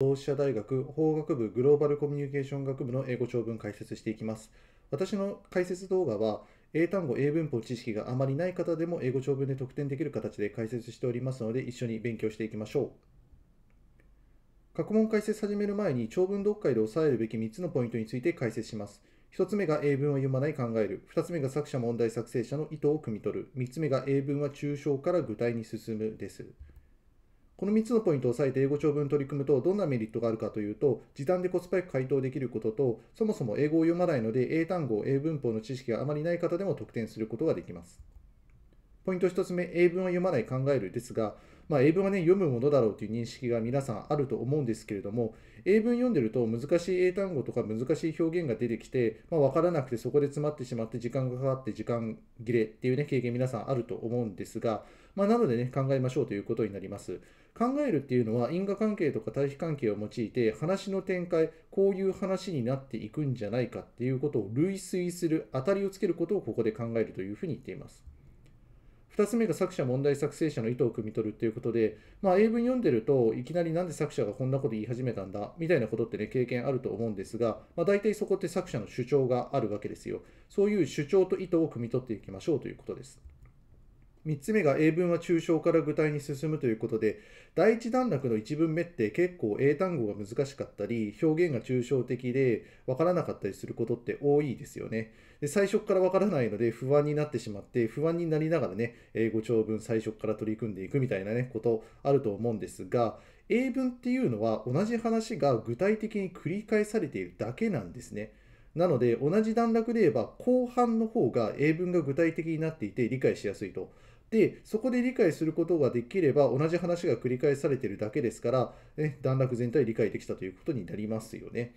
同志社大学法学部グローバルコミュニケーション学部の英語長文解説していきます。私の解説動画は英単語、英文法知識があまりない方でも英語長文で得点できる形で解説しておりますので一緒に勉強していきましょう。過去問解説始める前に長文読解で押さえるべき3つのポイントについて解説します。1つ目が英文を読まない考える。2つ目が作者問題作成者の意図を汲み取る。3つ目が英文は抽象から具体に進むです。この3つのポイントを押さえて英語長文取り組むとどんなメリットがあるかというと時短でコスパよく回答できることとそもそも英語を読まないので英単語、英文法の知識があまりない方でも得点することができます。ポイント1つ目、英文は読まない考えるですが、まあ、英文は、ね、読むものだろうという認識が皆さんあると思うんですけれども、英文読んでると難しい英単語とか難しい表現が出てきて、まあ、分からなくてそこで詰まってしまって時間がかかって時間切れっていう、ね、経験皆さんあると思うんですが、まあ、なので、ね、考えましょうということになります。考えるっていうのは因果関係とか対比関係を用いて話の展開こういう話になっていくんじゃないかっていうことを類推する当たりをつけることをここで考えるというふうに言っています2つ目が作者問題作成者の意図を汲み取るということで、まあ、英文読んでるといきなりなんで作者がこんなこと言い始めたんだみたいなことってね経験あると思うんですが、まあ、大体そこって作者の主張があるわけですよそういう主張と意図を汲み取っていきましょうということです3つ目が英文は抽象から具体に進むということで、第一段落の1文目って結構英単語が難しかったり、表現が抽象的で分からなかったりすることって多いですよね。で最初から分からないので不安になってしまって、不安になりながらね、英語長文最初から取り組んでいくみたいなね、ことあると思うんですが、英文っていうのは同じ話が具体的に繰り返されているだけなんですね。なので、同じ段落で言えば、後半の方が英文が具体的になっていて理解しやすいと。でそこで理解することができれば同じ話が繰り返されているだけですから、ね、段落全体理解できたということになりますよね。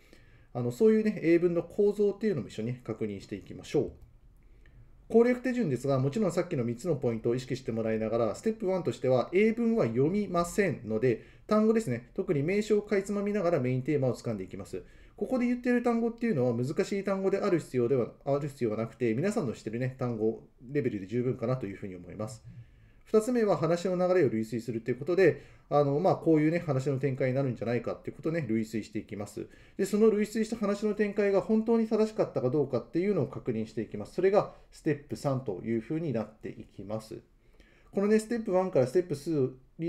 あのそういう、ね、英文の構造っていうのも一緒に、確認していきましょう。攻略手順ですが、もちろんさっきの3つのポイントを意識してもらいながら、ステップ1としては、英文は読みませんので、単語ですね、特に名称をかいつまみながらメインテーマをつかんでいきます。ここで言ってる単語っていうのは難しい単語である必要ではある必要はなくて、皆さんの知ってるね、単語レベルで十分かなというふうに思います。2つ目は話の流れを類推するということで、あのまあ、こういうね、話の展開になるんじゃないかっていうことをね、類推していきます。で、その類推した話の展開が本当に正しかったかどうかっていうのを確認していきます。それがステップ3というふうになっていきます。このね、ステップ1からステップ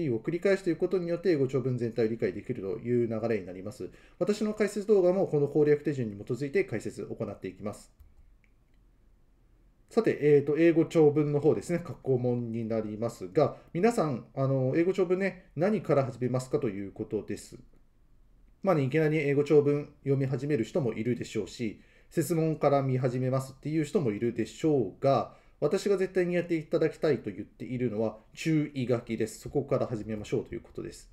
りを繰り返していくことによって英語長文全体を理解できるという流れになります。私の解説動画もこの攻略手順に基づいて解説を行っていきます。さて、えーと、と英語長文の方ですね、格好問になりますが、皆さん、あの英語長文ね、何から始めますかということです。まあね、いきなり英語長文読み始める人もいるでしょうし、説問から見始めますっていう人もいるでしょうが、私が絶対にやっていただきたいと言っているのは注意書きです。そこから始めましょうということです。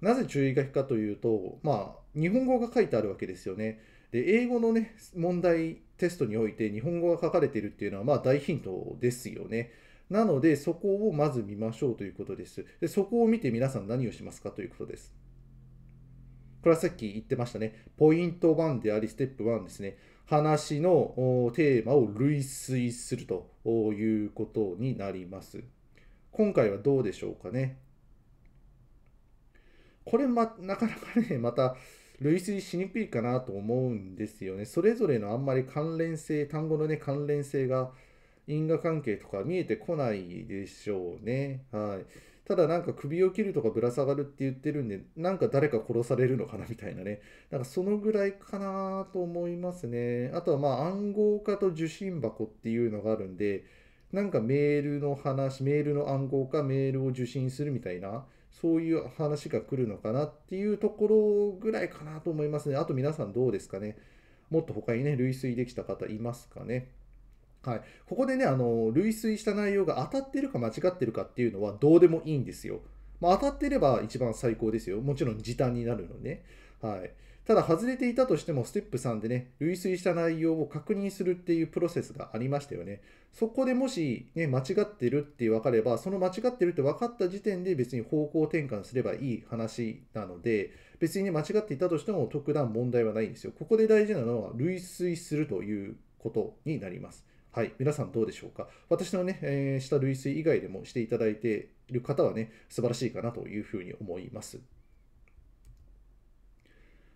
なぜ注意書きかというと、まあ、日本語が書いてあるわけですよね。で、英語のね、問題、テストにおいて日本語が書かれているっていうのは、まあ、大ヒントですよね。なので、そこをまず見ましょうということです。で、そこを見て皆さん何をしますかということです。これはさっき言ってましたね。ポイント1であり、ステップ1ですね。話のテーマを類推するということになります。今回はどうでしょうかね。これ、ま、なかなかね、また類推しにくいかなと思うんですよね。それぞれのあんまり関連性、単語のね、関連性が因果関係とか見えてこないでしょうね。はい。ただなんか首を切るとかぶら下がるって言ってるんで、なんか誰か殺されるのかなみたいなね。なんかそのぐらいかなと思いますね。あとはまあ暗号化と受信箱っていうのがあるんで、なんかメールの話、メールの暗号化、メールを受信するみたいな、そういう話が来るのかなっていうところぐらいかなと思いますね。あと皆さんどうですかね。もっと他にね、類推できた方いますかね。はい、ここでねあの類推した内容が当たってるか間違ってるかっていうのはどうでもいいんですよ。まあ、当たってれば一番最高ですよ。もちろん時短になるのね。はい、ただ外れていたとしてもステップ3でね類推した内容を確認するっていうプロセスがありましたよね。そこでもし、ね、間違ってるって分かればその間違ってるって分かった時点で別に方向転換すればいい話なので別に、ね、間違っていたとしても特段問題はないんですよ。ここで大事なのは類推するということになります。はい、皆さんどうでしょうか。私のね、えー、下類推以外でもしていただいている方はね、素晴らしいかなというふうに思います。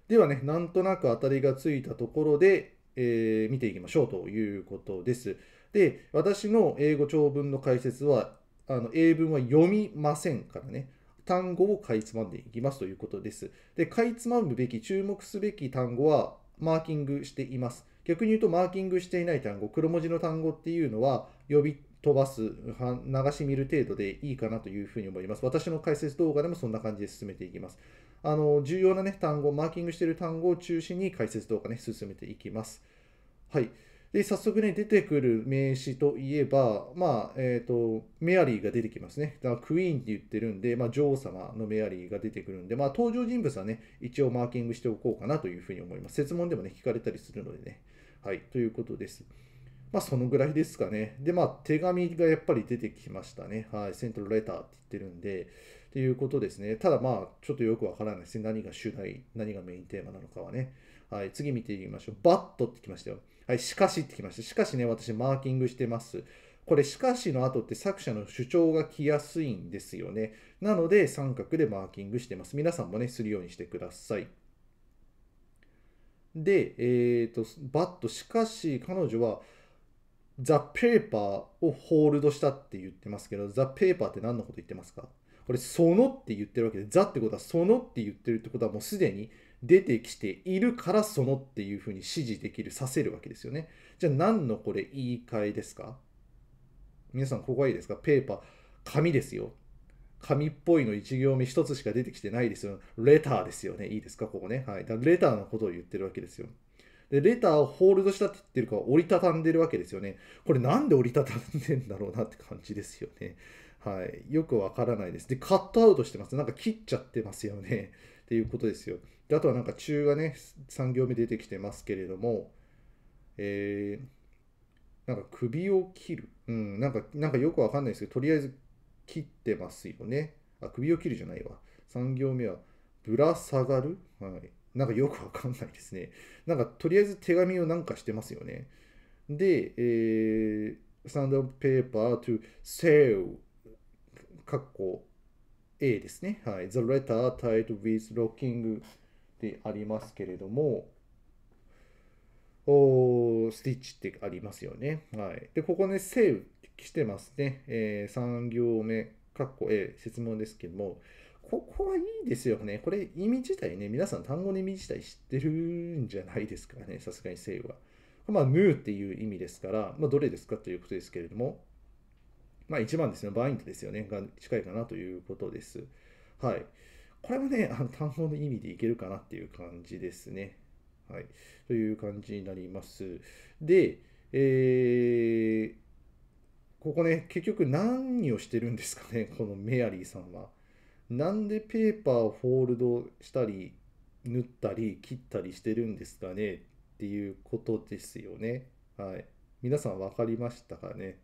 ではね、なんとなく当たりがついたところで、えー、見ていきましょうということです。で、私の英語長文の解説は、あの英文は読みませんからね、単語をかいつまんでいきますということです。で、かいつまむべき、注目すべき単語はマーキングしています。逆に言うとマーキングしていない単語、黒文字の単語っていうのは呼び飛ばす、流し見る程度でいいかなというふうに思います。私の解説動画でもそんな感じで進めていきます。あの重要な、ね、単語、マーキングしている単語を中心に解説動画ね、進めていきます。はい。で、早速ね、出てくる名詞といえば、まあ、えっ、ー、と、メアリーが出てきますね。だからクイーンって言ってるんで、まあ、女王様のメアリーが出てくるんで、まあ、登場人物はね、一応マーキングしておこうかなというふうに思います。説問でもね、聞かれたりするのでね。はい、ということです。まあ、そのぐらいですかね。で、まあ、手紙がやっぱり出てきましたね。はい、セントルレターって言ってるんで、とていうことですね。ただまあ、ちょっとよくわからないですね。何が主題、何がメインテーマなのかはね。はい、次見てみましょう。バットってきましたよ。はい、しかしってきました。しかしね、私マーキングしてます。これ、しかしの後って作者の主張が来やすいんですよね。なので、三角でマーキングしてます。皆さんもね、するようにしてください。で、えっ、ー、と、バット、しかし彼女は、ザ・ペーパーをホールドしたって言ってますけど、ザ・ペーパーって何のこと言ってますかこれ、そのって言ってるわけで、ザってことは、そのって言ってるってことは、もうすでに出てきているからそのっていうふうに指示できる、させるわけですよね。じゃあ何のこれ言い換えですか皆さんここはいいですかペーパー、紙ですよ。紙っぽいの1行目1つしか出てきてないですよ。レターですよね。いいですかここね。はい。だレターのことを言ってるわけですよ。で、レターをホールドしたって言ってるから折りたたんでるわけですよね。これなんで折りたたんでんだろうなって感じですよね。はい。よくわからないです。で、カットアウトしてます。なんか切っちゃってますよね。っていうことですよ。であとはなんか中がね、3行目出てきてますけれども、えー、なんか首を切る。うん、なんか、なんかよくわかんないですけど、とりあえず切ってますよね。あ、首を切るじゃないわ。3行目は、ぶら下がる。はい。なんかよくわかんないですね。なんかとりあえず手紙をなんかしてますよね。で、えー、stand ー p p a p to sell かっこ A ですね。はい。The letter tied with locking ってありますけれども、おスティッチってありますよね。はい。で、ここね、セーブしてますね。えー、3行目、括弧 A、説問ですけども、ここはいいですよね。これ、意味自体ね、皆さん単語の意味自体知ってるんじゃないですかね、さすがにセーブは。まあ、ムーっていう意味ですから、まあ、どれですかということですけれども、まあ、一番ですね、バインドですよね、が近いかなということです。はい。これはね、あの単語の意味でいけるかなっていう感じですね。はい。という感じになります。で、えー、ここね、結局何をしてるんですかね、このメアリーさんは。なんでペーパーをフォールドしたり、縫ったり、切ったりしてるんですかねっていうことですよね。はい。皆さん分かりましたかね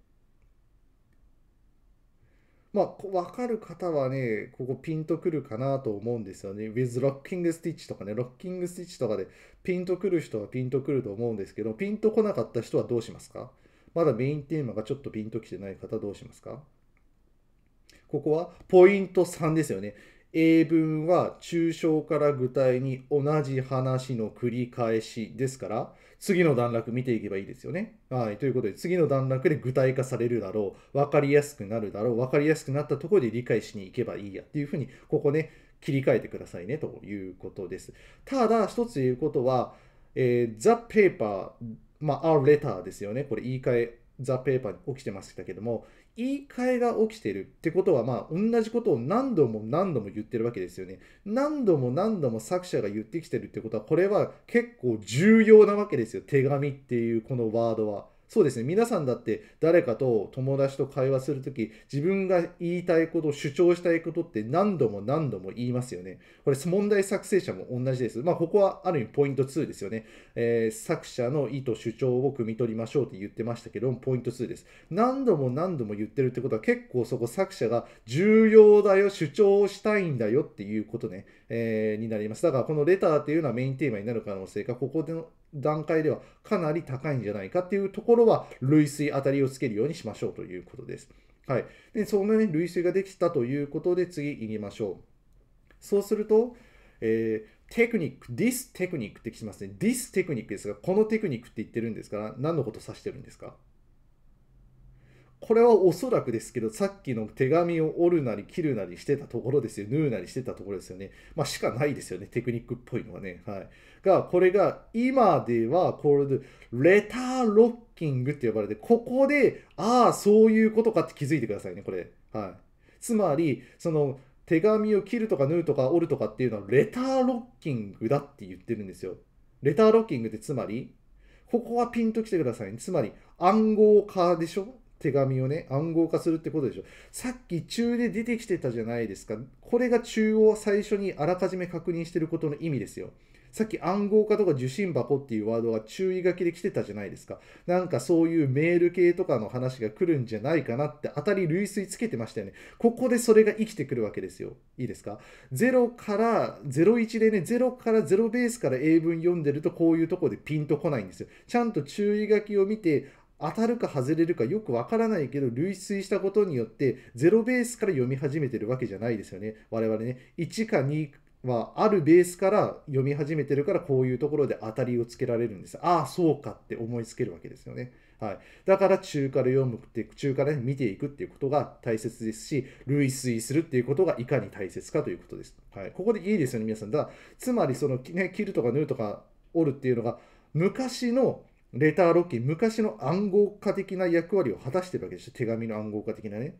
まあ、かる方はね、ここピンとくるかなと思うんですよね。with locking stitch とかね、ロッキングスティッチとかでピンとくる人はピンとくると思うんですけど、ピンとこなかった人はどうしますかまだメインテーマがちょっとピンときてない方どうしますかここはポイント3ですよね。英文は抽象から具体に同じ話の繰り返しですから、次の段落見ていけばいいですよね。はい。ということで、次の段落で具体化されるだろう、分かりやすくなるだろう、分かりやすくなったところで理解しに行けばいいやっていうふうに、ここね、切り替えてくださいねということです。ただ、一つ言うことは、えー、the paper、まあ、our letter ですよね。これ言い換え、the paper に起きてましたけども、言い換えが起きてるってことは、まあ、同じことを何度も何度も言ってるわけですよね。何度も何度も作者が言ってきてるってことは、これは結構重要なわけですよ。手紙っていうこのワードは。そうですね、皆さんだって誰かと友達と会話するとき、自分が言いたいこと、主張したいことって何度も何度も言いますよね。これ、問題作成者も同じです。まあ、ここはある意味ポイント2ですよね。えー、作者の意図、主張を汲み取りましょうって言ってましたけどポイント2です。何度も何度も言ってるってことは、結構そこ作者が重要だよ、主張したいんだよっていうことね、えー、になります。だから、このレターっていうのはメインテーマになる可能性が、ここでの段階ではかなり高いんじゃないかっていうところは、類推あたりをつけるようにしましょうということです。はい。で、そのね、類推ができたということで、次行きましょう。そうすると、えー、テクニック、this テクニックって聞きますね。this テクニックですが、このテクニックって言ってるんですから、何のこと指してるんですかこれはおそらくですけど、さっきの手紙を折るなり切るなりしてたところですよ。縫うなりしてたところですよね。まあ、しかないですよね。テクニックっぽいのはね。はい。が、これが今ではこれでレターロッキングって呼ばれて、ここで、ああ、そういうことかって気づいてくださいね、これ。はい。つまり、その、手紙を切るとか縫うとか折るとかっていうのはレターロッキングだって言ってるんですよ。レターロッキングってつまり、ここはピンときてください、ね。つまり暗号化でしょ手紙をね、暗号化するってことでしょ。さっき中で出てきてたじゃないですか。これが中を最初にあらかじめ確認してることの意味ですよ。さっき暗号化とか受信箱っていうワードが注意書きで来てたじゃないですか。なんかそういうメール系とかの話が来るんじゃないかなって当たり類推つけてましたよね。ここでそれが生きてくるわけですよ。いいですか ?0 から01でね、0から0ベースから英文読んでるとこういうとこでピンとこないんですよ。ちゃんと注意書きを見て、当たるか外れるかよくわからないけど、類推したことによって、ゼロベースから読み始めてるわけじゃないですよね。我々ね、1か2はあるベースから読み始めてるから、こういうところで当たりをつけられるんです。ああ、そうかって思いつけるわけですよね。はい、だから中から読むって中から見ていくっていうことが大切ですし類推するっていうことがいかに大切かということです、はい、ここでいいですよね皆さんだつまりその、ね、切るとか縫うとかおるっていうのが昔のレターロッキー、昔の暗号化的な役割を果たしてるわけですよ。手紙の暗号化的なね。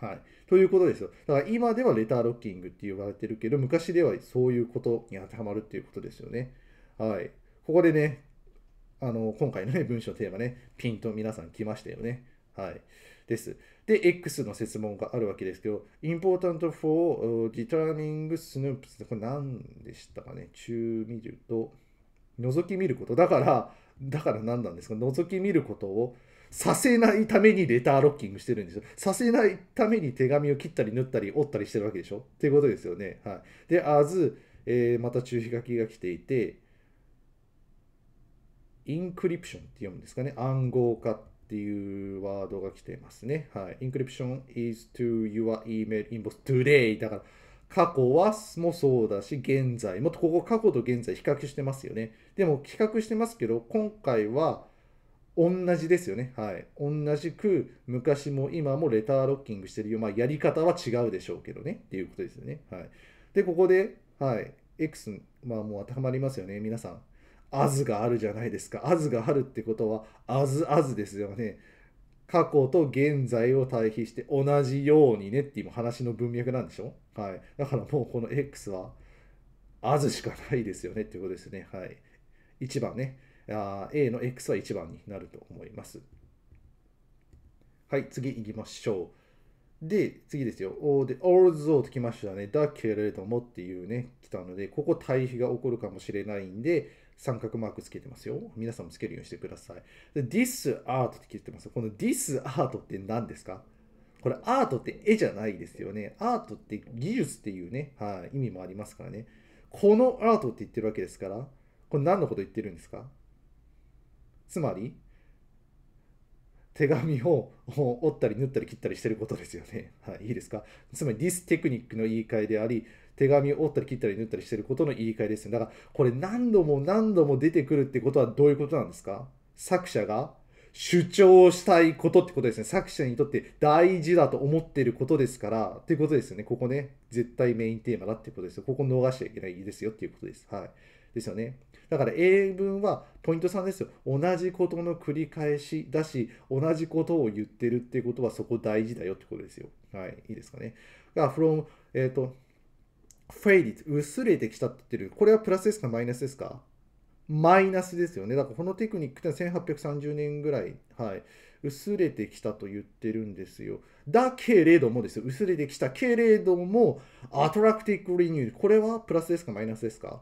はい。ということですよ。だから今ではレターロッキングって言われてるけど、昔ではそういうことに当てはまるっていうことですよね。はい。ここでね、あの、今回のね、文章テーマね、ピンと皆さん来ましたよね。はい。です。で、X の設問があるわけですけど、important for determining snoops これ何でしたかね中見ると、覗き見ること。だから、だから何なんですか覗き見ることをさせないためにレターロッキングしてるんですよ。させないために手紙を切ったり縫ったり折ったりしてるわけでしょっていうことですよね。はい。で、あず、えー、また注意書きが来ていて、インクリプションって読むんですかね。暗号化っていうワードが来てますね。はい。インクリプション is to your email inbox today だから、過去はもそうだし、現在も、っとここ過去と現在比較してますよね。でも比較してますけど、今回は同じですよね。はい。同じく昔も今もレターロッキングしてるよ。まあ、やり方は違うでしょうけどね。っていうことですよね。はい。で、ここで、はい。X、まあもう当てはまりますよね。皆さん。あずがあるじゃないですか。あずがあるってことは、あずあずですよね。過去と現在を対比して同じようにねっていう話の文脈なんでしょはい。だからもうこの X は、あずしかないですよねっていうことですね。はい。1番ね。あ A の X は1番になると思います。はい、次行きましょう。で、次ですよ。おで、a l t h o u h ときましたね。だけれどもっていうね、来たので、ここ対比が起こるかもしれないんで、三角マークつけてますよ。皆さんもつけるようにしてください。で、this art って聞いてます。この this art って何ですかこれアートって絵じゃないですよね。アートって技術っていうね、はい、意味もありますからね。このアートって言ってるわけですから、これ何のこと言ってるんですかつまり、手紙を折ったり縫ったり切ったりしてることですよね。はい、いいですかつまり、this テクニックの言い換えであり、手紙を折ったり切ったり縫ったりしてることの言い換えですよ。だから、これ何度も何度も出てくるってことはどういうことなんですか作者が主張したいことってことですね。作者にとって大事だと思っていることですから、っていうことですよね。ここね、絶対メインテーマだっていうことですよ。ここ逃しちゃいけないですよっていうことです。はい。ですよね。だから英文はポイント3ですよ。同じことの繰り返しだし、同じことを言ってるってことはそこ大事だよってことですよ。はい。いいですかね。が、from、えっ、ー、と、フェイリット、薄れてきたって言ってる。これはプラスですかマイナスですかマイナスですよね。だからこのテクニックって1830年ぐらい、はい、薄れてきたと言ってるんですよ。だけれどもですよ。薄れてきたけれども、アトラクティックリニュー。これはプラスですかマイナスですか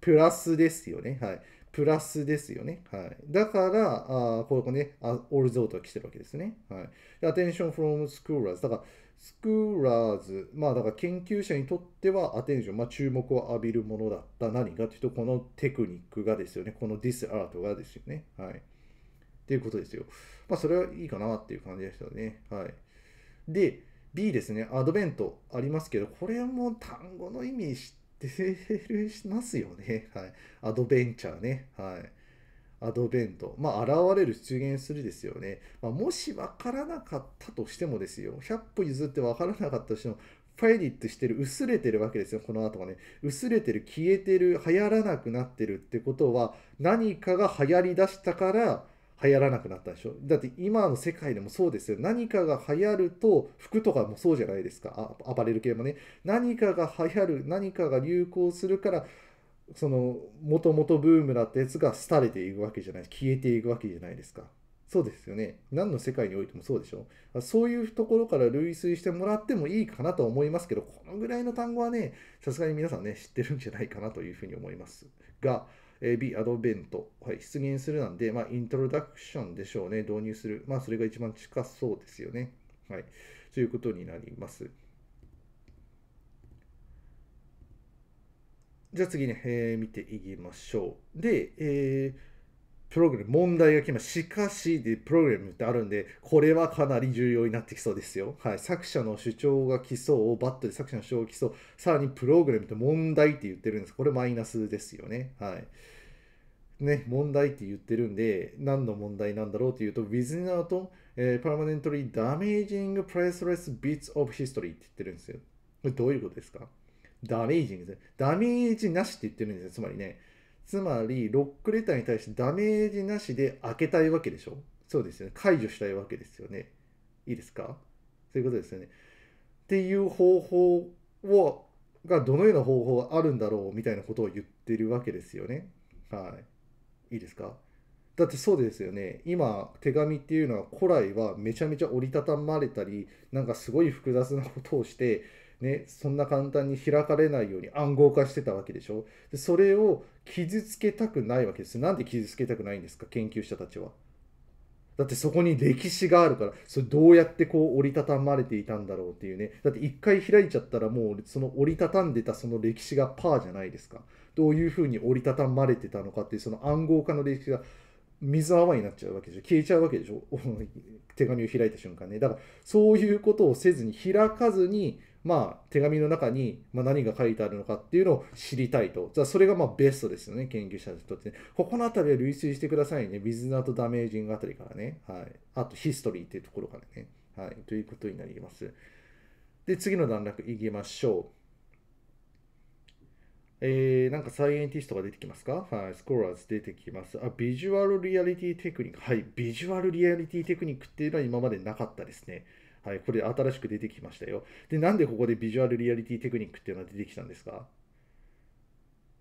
プラスですよね。はい。プラスですよね。はい。だから、あここね、オールゾートが来てるわけですね。はい。アテンションフロムスクーラーズ。だから、スクーラーズ、まあだから研究者にとってはアテンション、まあ注目を浴びるものだった何かというと、このテクニックがですよね、このディスアートがですよね。はい。っていうことですよ。まあそれはいいかなっていう感じでしたね。はい。で、B ですね、アドベントありますけど、これはもう単語の意味知ってますよね。はい。アドベンチャーね。はい。アドベント、まあ、現れる、出現するですよね。まあ、もし分からなかったとしてもですよ、100歩譲って分からなかったとしても、ファイリットしてる、薄れてるわけですよ、この後がね。薄れてる、消えてる、流行らなくなってるってことは、何かが流行りだしたから、流行らなくなったでしょだって今の世界でもそうですよ。何かが流行ると、服とかもそうじゃないですか。アパレル系もね。何かが流行る、何かが流行するから、そのもともとブームだったやつが廃れていくわけじゃない消えていくわけじゃないですかそうですよね何の世界においてもそうでしょそういうところから類推してもらってもいいかなと思いますけどこのぐらいの単語はねさすがに皆さんね知ってるんじゃないかなというふうに思いますが B アドベント、はい、出現するなんで、まあ、イントロダクションでしょうね、導入する、まあ、それが一番近そうですよね。はい、ということになります。じゃあ次ね、えー、見ていきましょう。で、えー、プログラム、問題が来ます。しかし、で、プログラムってあるんで、これはかなり重要になってきそうですよ。はい。作者の主張が来そう、バットで作者の主張が来そう、さらにプログラムって問題って言ってるんです。これマイナスですよね。はい。ね、問題って言ってるんで、何の問題なんだろうっていうと、without、え permanently damaging priceless bits of history って言ってるんですよ。これどういうことですかダメージングですね。ダメージなしって言ってるんですよ。つまりね。つまり、ロックレターに対してダメージなしで開けたいわけでしょそうですよね。解除したいわけですよね。いいですかそういうことですよね。っていう方法を、がどのような方法があるんだろうみたいなことを言ってるわけですよね。はい。いいですかだってそうですよね。今、手紙っていうのは古来はめちゃめちゃ折りたたまれたり、なんかすごい複雑なことをして、ね、そんな簡単に開かれないように暗号化してたわけでしょでそれを傷つけたくないわけですなんで傷つけたくないんですか研究者たちはだってそこに歴史があるからそれどうやってこう折りたたまれていたんだろうっていうねだって一回開いちゃったらもうその折りたたんでたその歴史がパーじゃないですかどういうふうに折りたたまれてたのかっていうその暗号化の歴史が水泡になっちゃうわけでしょ消えちゃうわけでしょ 手紙を開いた瞬間ねだからそういうことをせずに開かずにまあ、手紙の中に、ま何が書いてあるのかっていうのを知りたいと。じゃあそれがまベストですよね、研究者にとって、ね。ここの辺りは類推してくださいね。ビズナーとダメージングあたりからね。はい。あとヒストリーっていうところからね。はい。ということになります。で、次の段落いきましょう。えー、なんかサイエンティストが出てきますかはい、スコーラーズ出てきます。あ、ビジュアルリアリティテクニック。はい、ビジュアルリアリティテクニックっていうのは今までなかったですね。はい、これ新しく出てきましたよ。で、なんでここでビジュアルリアリティテクニックっていうのが出てきたんですか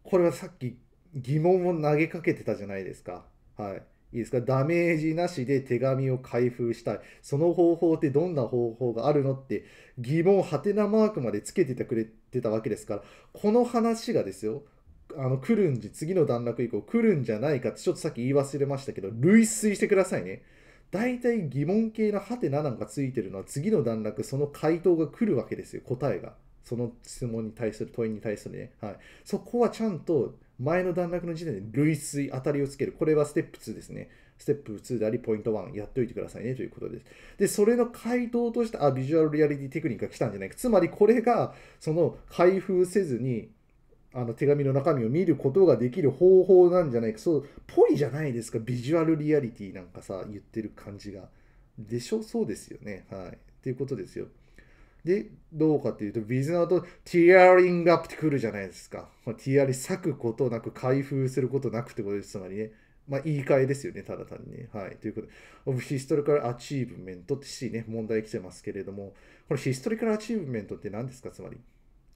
これはさっき疑問を投げかけてたじゃないですか。はい。いいですかダメージなしで手紙を開封したい。その方法ってどんな方法があるのって疑問、はてなマークまでつけててくれてたわけですから、この話がですよ、あの、来るんじ、次の段落以降来るんじゃないかってちょっとさっき言い忘れましたけど、類推してくださいね。大体疑問形のハテナなんかついてるのは次の段落その回答が来るわけですよ答えがその質問に対する問いに対するね、はい、そこはちゃんと前の段落の時点で類推当たりをつけるこれはステップ2ですねステップ2であり、ポイント1、やっておいてくださいねということです。で、それの回答として、あ、ビジュアルリアリティテクニックが来たんじゃないか。つまり、これが、その、開封せずに、あの手紙の中身を見ることができる方法なんじゃないかそうぽいじゃないですかビジュアルリアリティなんかさ言ってる感じがでしょそうですよねはいっていうことですよでどうかっていうとビズナーとティアリングアップってくるじゃないですか、まあ、ティアリ咲くことなく開封することなくってことですつまりねまあ、言い換えですよね、ただ単にね。はい。ということで、オブヒストリカルアチーブメントって C ね、問題来てますけれども、これヒストリカルアチーブメントって何ですか、つまり。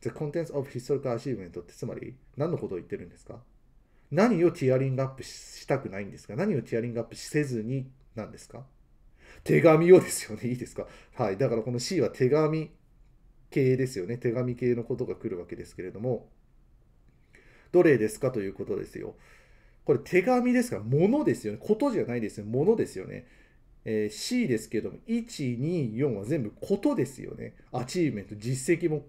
The contents of historical achievement ってつまり何のことを言ってるんですか何をティアリングアップしたくないんですか何をティアリングアップせずになんですか手紙をですよね。いいですかはい。だからこの C は手紙系ですよね。手紙系のことが来るわけですけれども、どれですかということですよ。これ手紙ですから、物ですよね。ことじゃないですよ。のですよね。えー、C ですけども、1、2、4は全部ことですよね。アチーブメント、実績も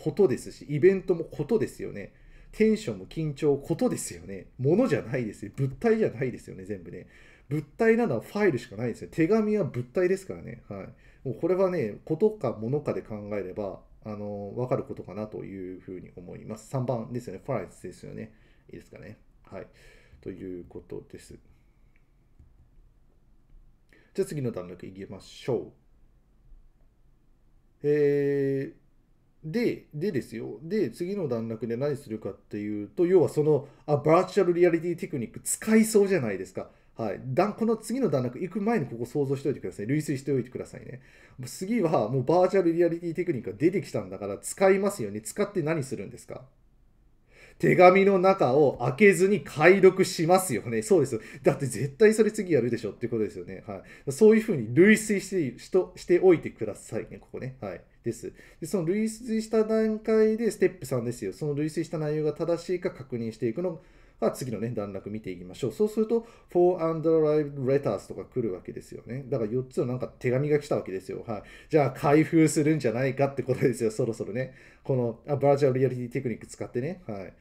ことですし、イベントもことですよね。テンションも緊張ことですよね。ものじゃないですよ。物体じゃないですよね、全部ね。物体なのはファイルしかないですよ。手紙は物体ですからね。はい。もうこれはね、ことかものかで考えれば、あの、わかることかなというふうに思います。3番ですよね。ファイルですよね。いいですかね。はい。ということです。じゃあ次の段落いきましょう。えー、で、でですよ。で、次の段落で何するかっていうと、要はその、あ、バーチャルリアリティテクニック使いそうじゃないですか。はい。この次の段落行く前にここ想像しておいてください。類推しておいてくださいね。次はもうバーチャルリアリティテクニックが出てきたんだから使いますよね。使って何するんですか手紙の中を開けずに解読しますよね。そうですよ。だって絶対それ次やるでしょってことですよね。はい。そういうふうに類推してしとしておいてくださいね、ここね。はい。です。でその類推した段階でステップ3ですよ。その類推した内容が正しいか確認していくのが次のね、段落見ていきましょう。そうすると、4 underlined letters とか来るわけですよね。だから4つのなんか手紙が来たわけですよ。はい。じゃあ開封するんじゃないかってことですよ、そろそろね。このあバーチャルリアリティテクニック使ってね。はい。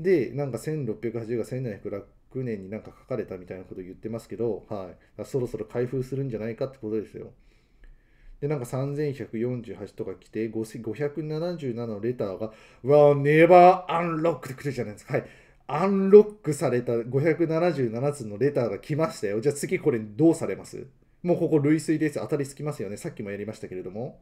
で、なんか1680が1700年になんか書かれたみたいなこと言ってますけど、はい。そろそろ開封するんじゃないかってことですよ。で、なんか3148とか来て、577のレターが、わあ、ネバーアンロックって来るじゃないですか。はい。アンロックされた577つのレターが来ましたよ。じゃあ次これどうされますもうここ類推です。当たりつきますよね。さっきもやりましたけれども。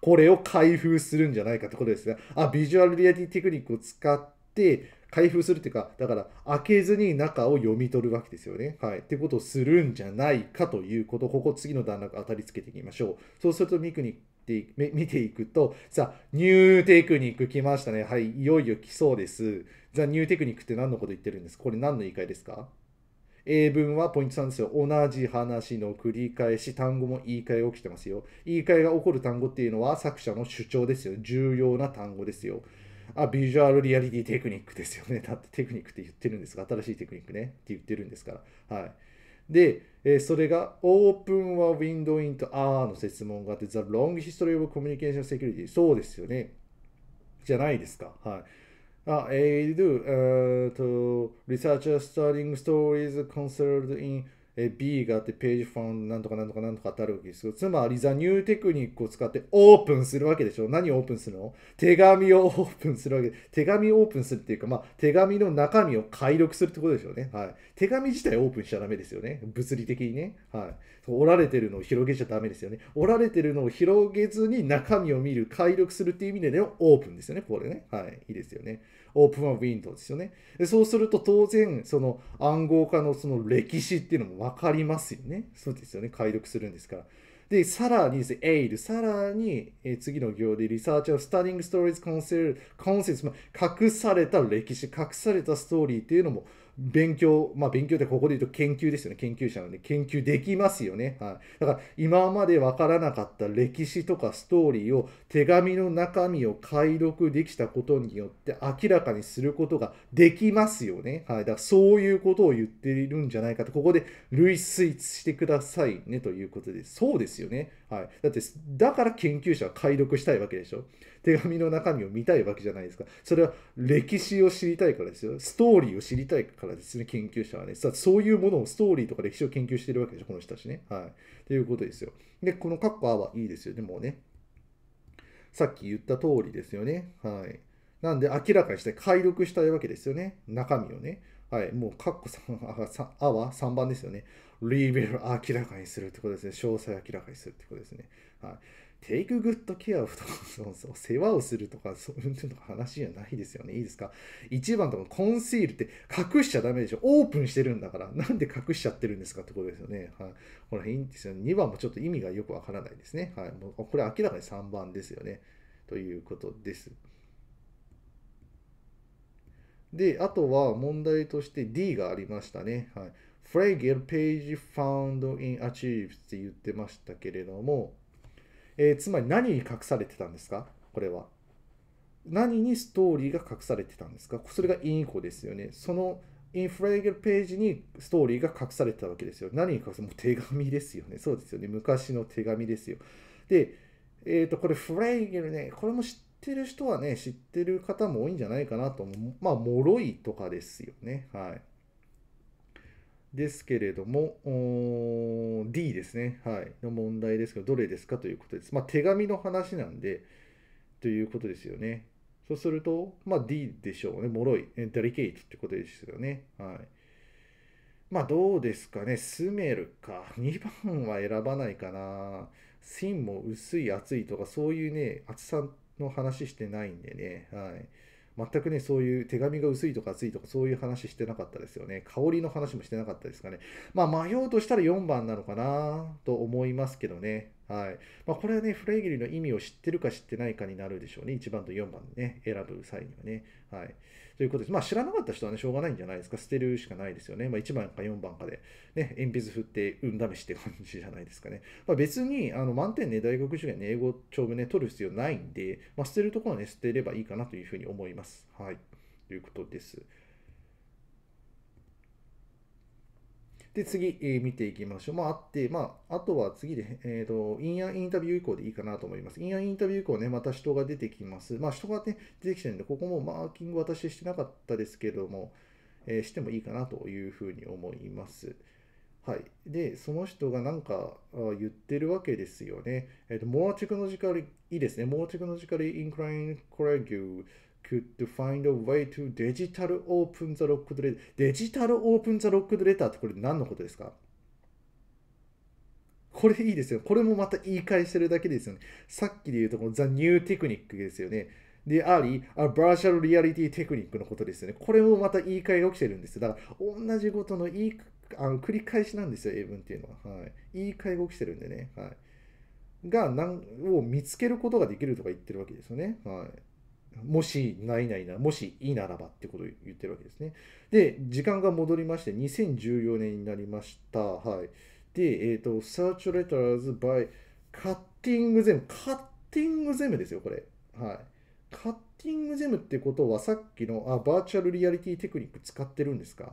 これを開封するんじゃないかってことですね。あ、ビジュアルリアリティテクニックを使って、開封するっていうか、だから開けずに中を読み取るわけですよね。はい。ってことをするんじゃないかということ、ここ次の段落当たりつけていきましょう。そうするとミクニク。見ていくと、さあ、ニューテクニック来ましたね。はい、いよいよ来そうです。ザ・ニューテクニックって何のこと言ってるんですかこれ何の言い換えですか英文はポイント3ですよ。同じ話の繰り返し、単語も言い換えが起きてますよ。言い換えが起こる単語っていうのは作者の主張ですよ。重要な単語ですよ。あ、ビジュアルリアリティテクニックですよね。だってテクニックって言ってるんですが、新しいテクニックねって言ってるんですから。はい。で、えそれが、オープンはウィンドウインとアーの説問があって、The Long History of c o m m u n i そうですよね。じゃないですか。はい。あ、え h uh, o Researcher Studying Stories Concerned in え B があって、ページファンなんとかなんとかなんとかってあるわけですよ。つまり、ザニューテクニックを使ってオープンするわけでしょ。何をオープンするの手紙をオープンするわけで、手紙をオープンするっていうか、まあ、手紙の中身を解読するってことでしょうね。はい。手紙自体オープンしちゃダメですよね。物理的にね。はい。折られてるのを広げちゃダメですよね。折られてるのを広げずに中身を見る、解読するっていう意味でのオープンですよね。これね。はい。いいですよね。オープンはウィンドウですよね。でそうすると当然、その暗号化のその歴史っていうのも分かりますよね。そうですよね。解読するんですから。で、さらにですね、エイル、さらに、え次の行で、リサーチャー、スタディングストーリーズ、コンセル、コンセル、隠された歴史、隠されたストーリーっていうのも、勉強、まあ、勉強ってここで言うと研究ですよね。研究者なので、研究できますよね。はい。だから、今までわからなかった歴史とかストーリーを、手紙の中身を解読できたことによって明らかにすることができますよね。はい。だから、そういうことを言っているんじゃないかと、ここで類推してくださいねということで、そうですよね。はい。だって、だから研究者は解読したいわけでしょ。手紙の中身を見たいわけじゃないですか。それは歴史を知りたいからですよ。ストーリーを知りたいからですね、研究者はね。さそういうものを、ストーリーとか歴史を研究しているわけでしょ、この人たちね。はい。ということですよ。で、このカッコアはいいですよね、もうね。さっき言った通りですよね。はい。なんで、明らかにして解読したいわけですよね。中身をね。はい。もう、カッコ3、あは3番ですよね。リーベル明らかにするってことですね。詳細明らかにするってことですね。はい。テイクグッドケアをとか、そうそう、世話をするとか、そういうの話じゃないですよね。いいですか ?1 番とかコンシールって隠しちゃダメでしょ。オープンしてるんだから、なんで隠しちゃってるんですかってことですよね。はい。この辺ですよね。2番もちょっと意味がよくわからないですね。はい。もうこれ明らかに3番ですよね。ということです。で、あとは問題として D がありましたね。はい。フレーゲルページ found in a c h i e v e って言ってましたけれども、えー、つまり何に隠されてたんですかこれは。何にストーリーが隠されてたんですかそれがインコですよね。そのインフラエルページにストーリーが隠されてたわけですよ。何に隠すもう手紙ですよね。そうですよね。昔の手紙ですよ。で、えっ、ー、と、これフレーゲルね、これも知ってる人はね、知ってる方も多いんじゃないかなと思う。まあ、脆いとかですよね。はい。ですけれども、D ですね、はい、の問題ですけど、どれですかということです。まあ、手紙の話なんで、ということですよね。そうすると、まあ、D でしょうね。脆い。デリケートってことですよね。はい。まあ、どうですかね。スメルか。2番は選ばないかな。芯も薄い、厚いとか、そういうね、厚さの話してないんでね。はい。全くね、そういう手紙が薄いとか厚いとかそういう話してなかったですよね。香りの話もしてなかったですかね。まあ、迷うとしたら4番なのかなと思いますけどね。はい。まあ、これはね、フレーゲルの意味を知ってるか知ってないかになるでしょうね。1番と4番ね、選ぶ際にはね。はい。ということです。まあ、知らなかった人はね、しょうがないんじゃないですか。捨てるしかないですよね。まあ、1番か4番かで、ね、鉛筆振って、運試しって感じじゃないですかね。まあ、別に、あの、満点ね、大学受験ね、英語長文ね、取る必要ないんで、まあ、捨てるところはね、捨てればいいかなというふうに思います。はい。ということです。で、次、えー、見ていきましょう。まあ、あって、まあ、あとは次で、えっ、ー、と、インアインタビュー以降でいいかなと思います。インアインタビュー以降ね、また人が出てきます。まあ、人がね、出てきてるんで、ここもマーキング私してなかったですけども、えー、してもいいかなというふうに思います。はい。で、その人がなんか言ってるわけですよね。えっ、ー、と、more technological, いいですね。more technologically inclined c o l l e g could find a way to digital open the l o c k e letter デジタルオープンザロックドレターってこれ何のことですかこれいいですよ。これもまた言い返してるだけですよね。さっきで言うとこの The New Technique ですよね。であり、あバーチャルリアリティテクニックのことですよね。これもまた言い換えが起きてるんですよ。だから同じことの言いあの繰り返しなんですよ、英文っていうのは。はい、言い換えが起きてるんでね。はい、が、を見つけることができるとか言ってるわけですよね。はいもし、ないないな、もしいいならばってことを言ってるわけですね。で、時間が戻りまして、2014年になりました。はい。で、えっ、ー、と、search letters by カッティング e m カッティングゼムですよ、これ。はい。カッティングゼムってことは、さっきのあバーチャルリアリティテクニック使ってるんですか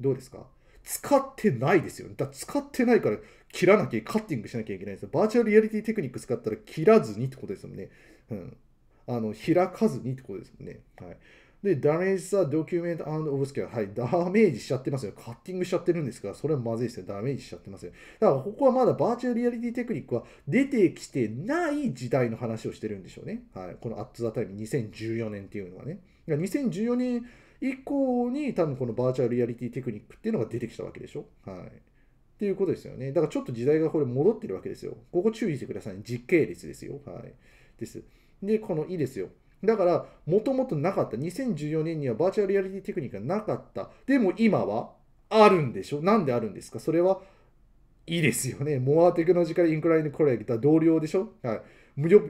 どうですか使ってないですよ。だ使ってないから切らなきゃ、カッティングしなきゃいけないんですよ。バーチャルリアリティテクニック使ったら切らずにってことですもんね。うん。あの開かずにってことですもんね。はい、で、ダメージさ、ドキュメントオブスケはい、ダメージしちゃってますよ。カッティングしちゃってるんですから、それはまずいですよ。ダメージしちゃってますよ。だから、ここはまだバーチャルリアリティテクニックは出てきてない時代の話をしてるんでしょうね。はい、このアッツ・ザタイム2014年っていうのはね。だから2014年以降に多分このバーチャルリアリティテクニックっていうのが出てきたわけでしょ。はい。っていうことですよね。だからちょっと時代がこれ戻ってるわけですよ。ここ注意してください、ね。実刑率ですよ。はい。です。で、この「い」ですよ。だから、もともとなかった。2014年にはバーチャルリアリティテクニックがなかった。でも今はあるんでしょなんであるんですかそれは、いいですよね。モアテクノロジカルインクラインコレクター、同僚でしょはい。よ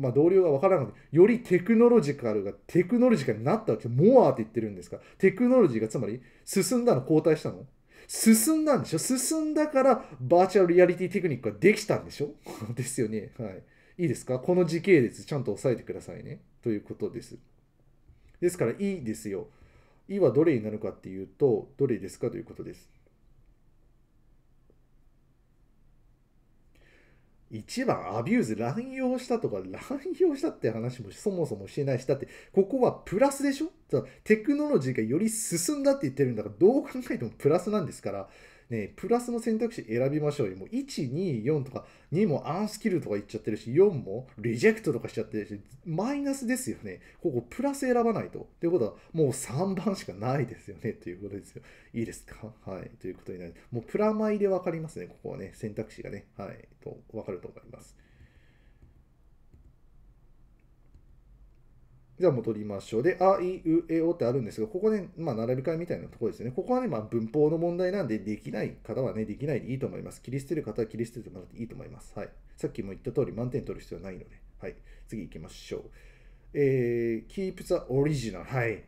まあ、同僚がわからなくて、よりテクノロジカルが、テクノロジカルになったわけ。モアって言ってるんですかテクノロジーがつまり、進んだの、後退したの進んだんでしょ進んだから、バーチャルリアリティテクニックができたんでしょ ですよね。はい。いいですかこの時系列ちゃんと押さえてくださいね。ということです。ですから、いいですよ。いはどれになるかっていうと、どれですかということです。1番、アビューズ、乱用したとか、乱用したって話もそもそもしてないし、だって、ここはプラスでしょテクノロジーがより進んだって言ってるんだから、どう考えてもプラスなんですから、ね、プラスの選択肢選びましょうよ。もう1、2、4とか、2もアンスキルとか言っちゃってるし、4もリジェクトとかしちゃってるし、マイナスですよね。ここプラス選ばないと。ということは、もう3番しかないですよね。ということですよ。いいですかはい。ということになる。もうプラマイで分かりますね。ここはね、選択肢がね。はい。と、分かると思います。じゃあ戻りましょう。で、あいうえおってあるんですが、ここね、まあ、並び替えみたいなところですね。ここはね、まあ、文法の問題なんで、できない方はね、できないでいいと思います。切り捨てる方は切り捨ててもらっていいと思います。はい。さっきも言った通り、満点取る必要はないので。はい。次行きましょう。えー、keep the original。はい。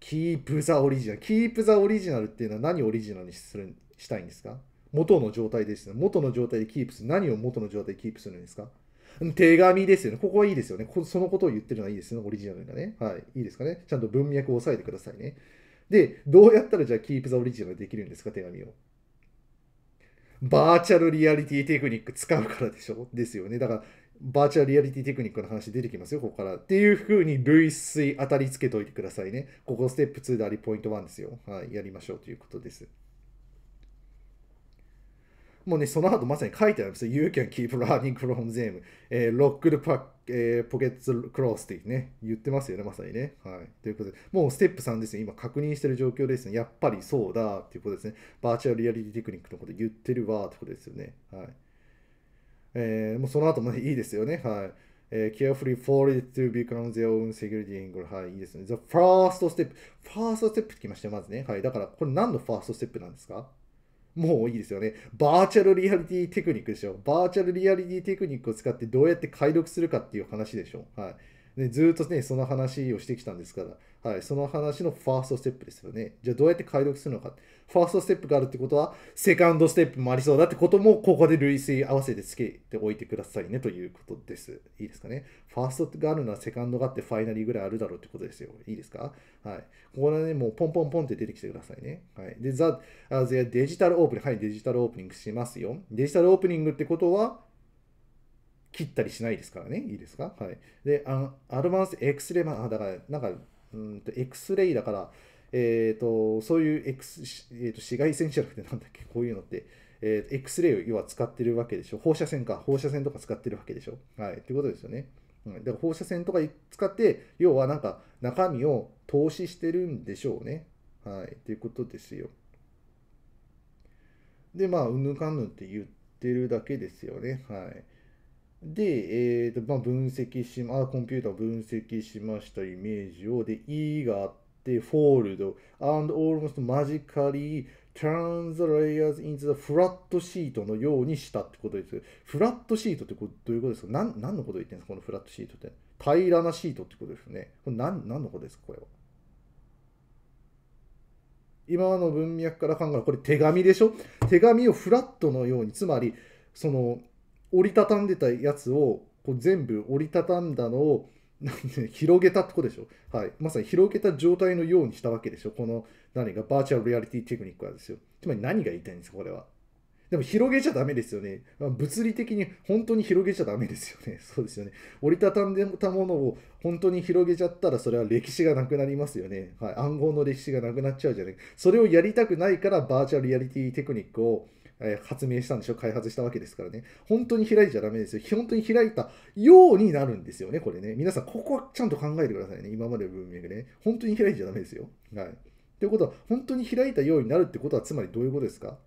keep the original。keep the original っていうのは何をオリジナルにするしたいんですか元の状態です、ね。元の状態でキープする。何を元の状態でキープするんですか手紙ですよね。ここはいいですよね。そのことを言ってるのはいいですよね。オリジナルがね。はい。いいですかね。ちゃんと文脈を押さえてくださいね。で、どうやったらじゃあ、キープザオリジナルできるんですか、手紙を。バーチャルリアリティテクニック使うからでしょですよね。だから、バーチャルリアリティテクニックの話出てきますよ、ここから。っていう風に類推当たりつけといてくださいね。ここステップ2であり、ポイント1ですよ。はい、やりましょうということです。もうね、その後まさに書いてあるんですよ。You can keep learning from them.、えー、Locked pack、えー、pockets close ってね、言ってますよね、まさにね。はい。ということで、もうステップ3ですね。今確認してる状況ですね。やっぱりそうだっていうことですね。バーチャルリアリティテクニックのこと言ってるわってことですよね。はい。えー、もうその後も、ね、いいですよね。はい。えー、carefully folded to become their own security angle. はい、いいですね。The first step. first step ってきましたよ、まずね。はい。だから、これ何のファーストステップなんですかもういいですよね。バーチャルリアリティテクニックでしょ。バーチャルリアリティテクニックを使ってどうやって解読するかっていう話でしょ。はい。ね、ずっとね、その話をしてきたんですから、はい、その話のファーストステップですよね。じゃあどうやって解読するのか。ファーストステップがあるってことは、セカンドステップもありそうだってことも、ここで類推合わせてつけておいてくださいねということです。いいですかね。ファーストがあるなは、セカンドがあってファイナリーぐらいあるだろうってことですよ。いいですかはい。ここらね、もうポンポンポンって出てきてくださいね。はい。で、ザ、デジタルオープニング。はい、デジタルオープニングしますよ。デジタルオープニングってことは、切ったりしないですからね。いいですかはい。で、あのアドバンスエクスレマあ、だから、なんか、うんと、X レイだから、えっ、ー、と、そういう、エクス、えーと、紫外線じゃなくて、なんだっけ、こういうのって、えクスレイを要は使ってるわけでしょ。放射線か、放射線とか使ってるわけでしょ。はい。ということですよね。うん、だから放射線とか使って、要はなんか中身を投資してるんでしょうね。はい。ということですよ。で、まあ、うぬかんぬって言ってるだけですよね。はい。で、えーとまあ、分析しまあコンピューター分析しましたイメージをで E があってフォールド and almost magically turns the layers into the flat sheet のようにしたってことですフラットシートってどういうことですか何何のこと言ってんですかこのフラットシートって平らなシートってことですねこれ何何のことですかこれは今の文脈から考えるこれ手紙でしょ手紙をフラットのようにつまりその折りたたんでたやつをこう全部折りたたんだのを 広げたとこでしょ、はい、まさに広げた状態のようにしたわけでしょ、この何がバーチャルリアリティテクニックはですよ。つまり何が言いたいんですか、これは。でも広げちゃダメですよね。物理的に本当に広げちゃダメですよね。そうですよね。折りたたんでたものを本当に広げちゃったらそれは歴史がなくなりますよね。はい、暗号の歴史がなくなっちゃうじゃない。それをやりたくないからバーチャルリアリティテクニックをえ発明したんでしょ開発したわけですからね。本当に開いちゃダメですよ。本当に開いたようになるんですよね、これね。皆さん、ここはちゃんと考えてくださいね。今までの文明ね。本当に開いちゃダメですよ。はい。ということは、本当に開いたようになるってことは、つまりどういうことですか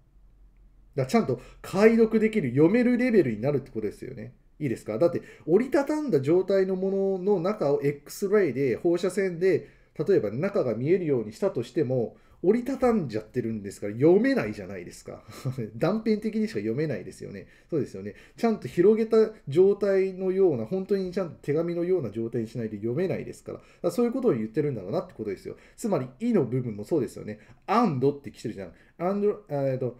だちゃんと解読できる、読めるレベルになるってことですよね。いいですかだって、折りたたんだ状態のものの中を X r a y で、放射線で、例えば中が見えるようにしたとしても、折りたたんじゃってるんですから読めないじゃないですか 断片的にしか読めないですよね。そうですよね。ちゃんと広げた状態のような、本当にちゃんと手紙のような状態にしないと読めないですから、からそういうことを言ってるんだろうなってことですよ。つまり、いの部分もそうですよね。and って来てるじゃん。and, えっと、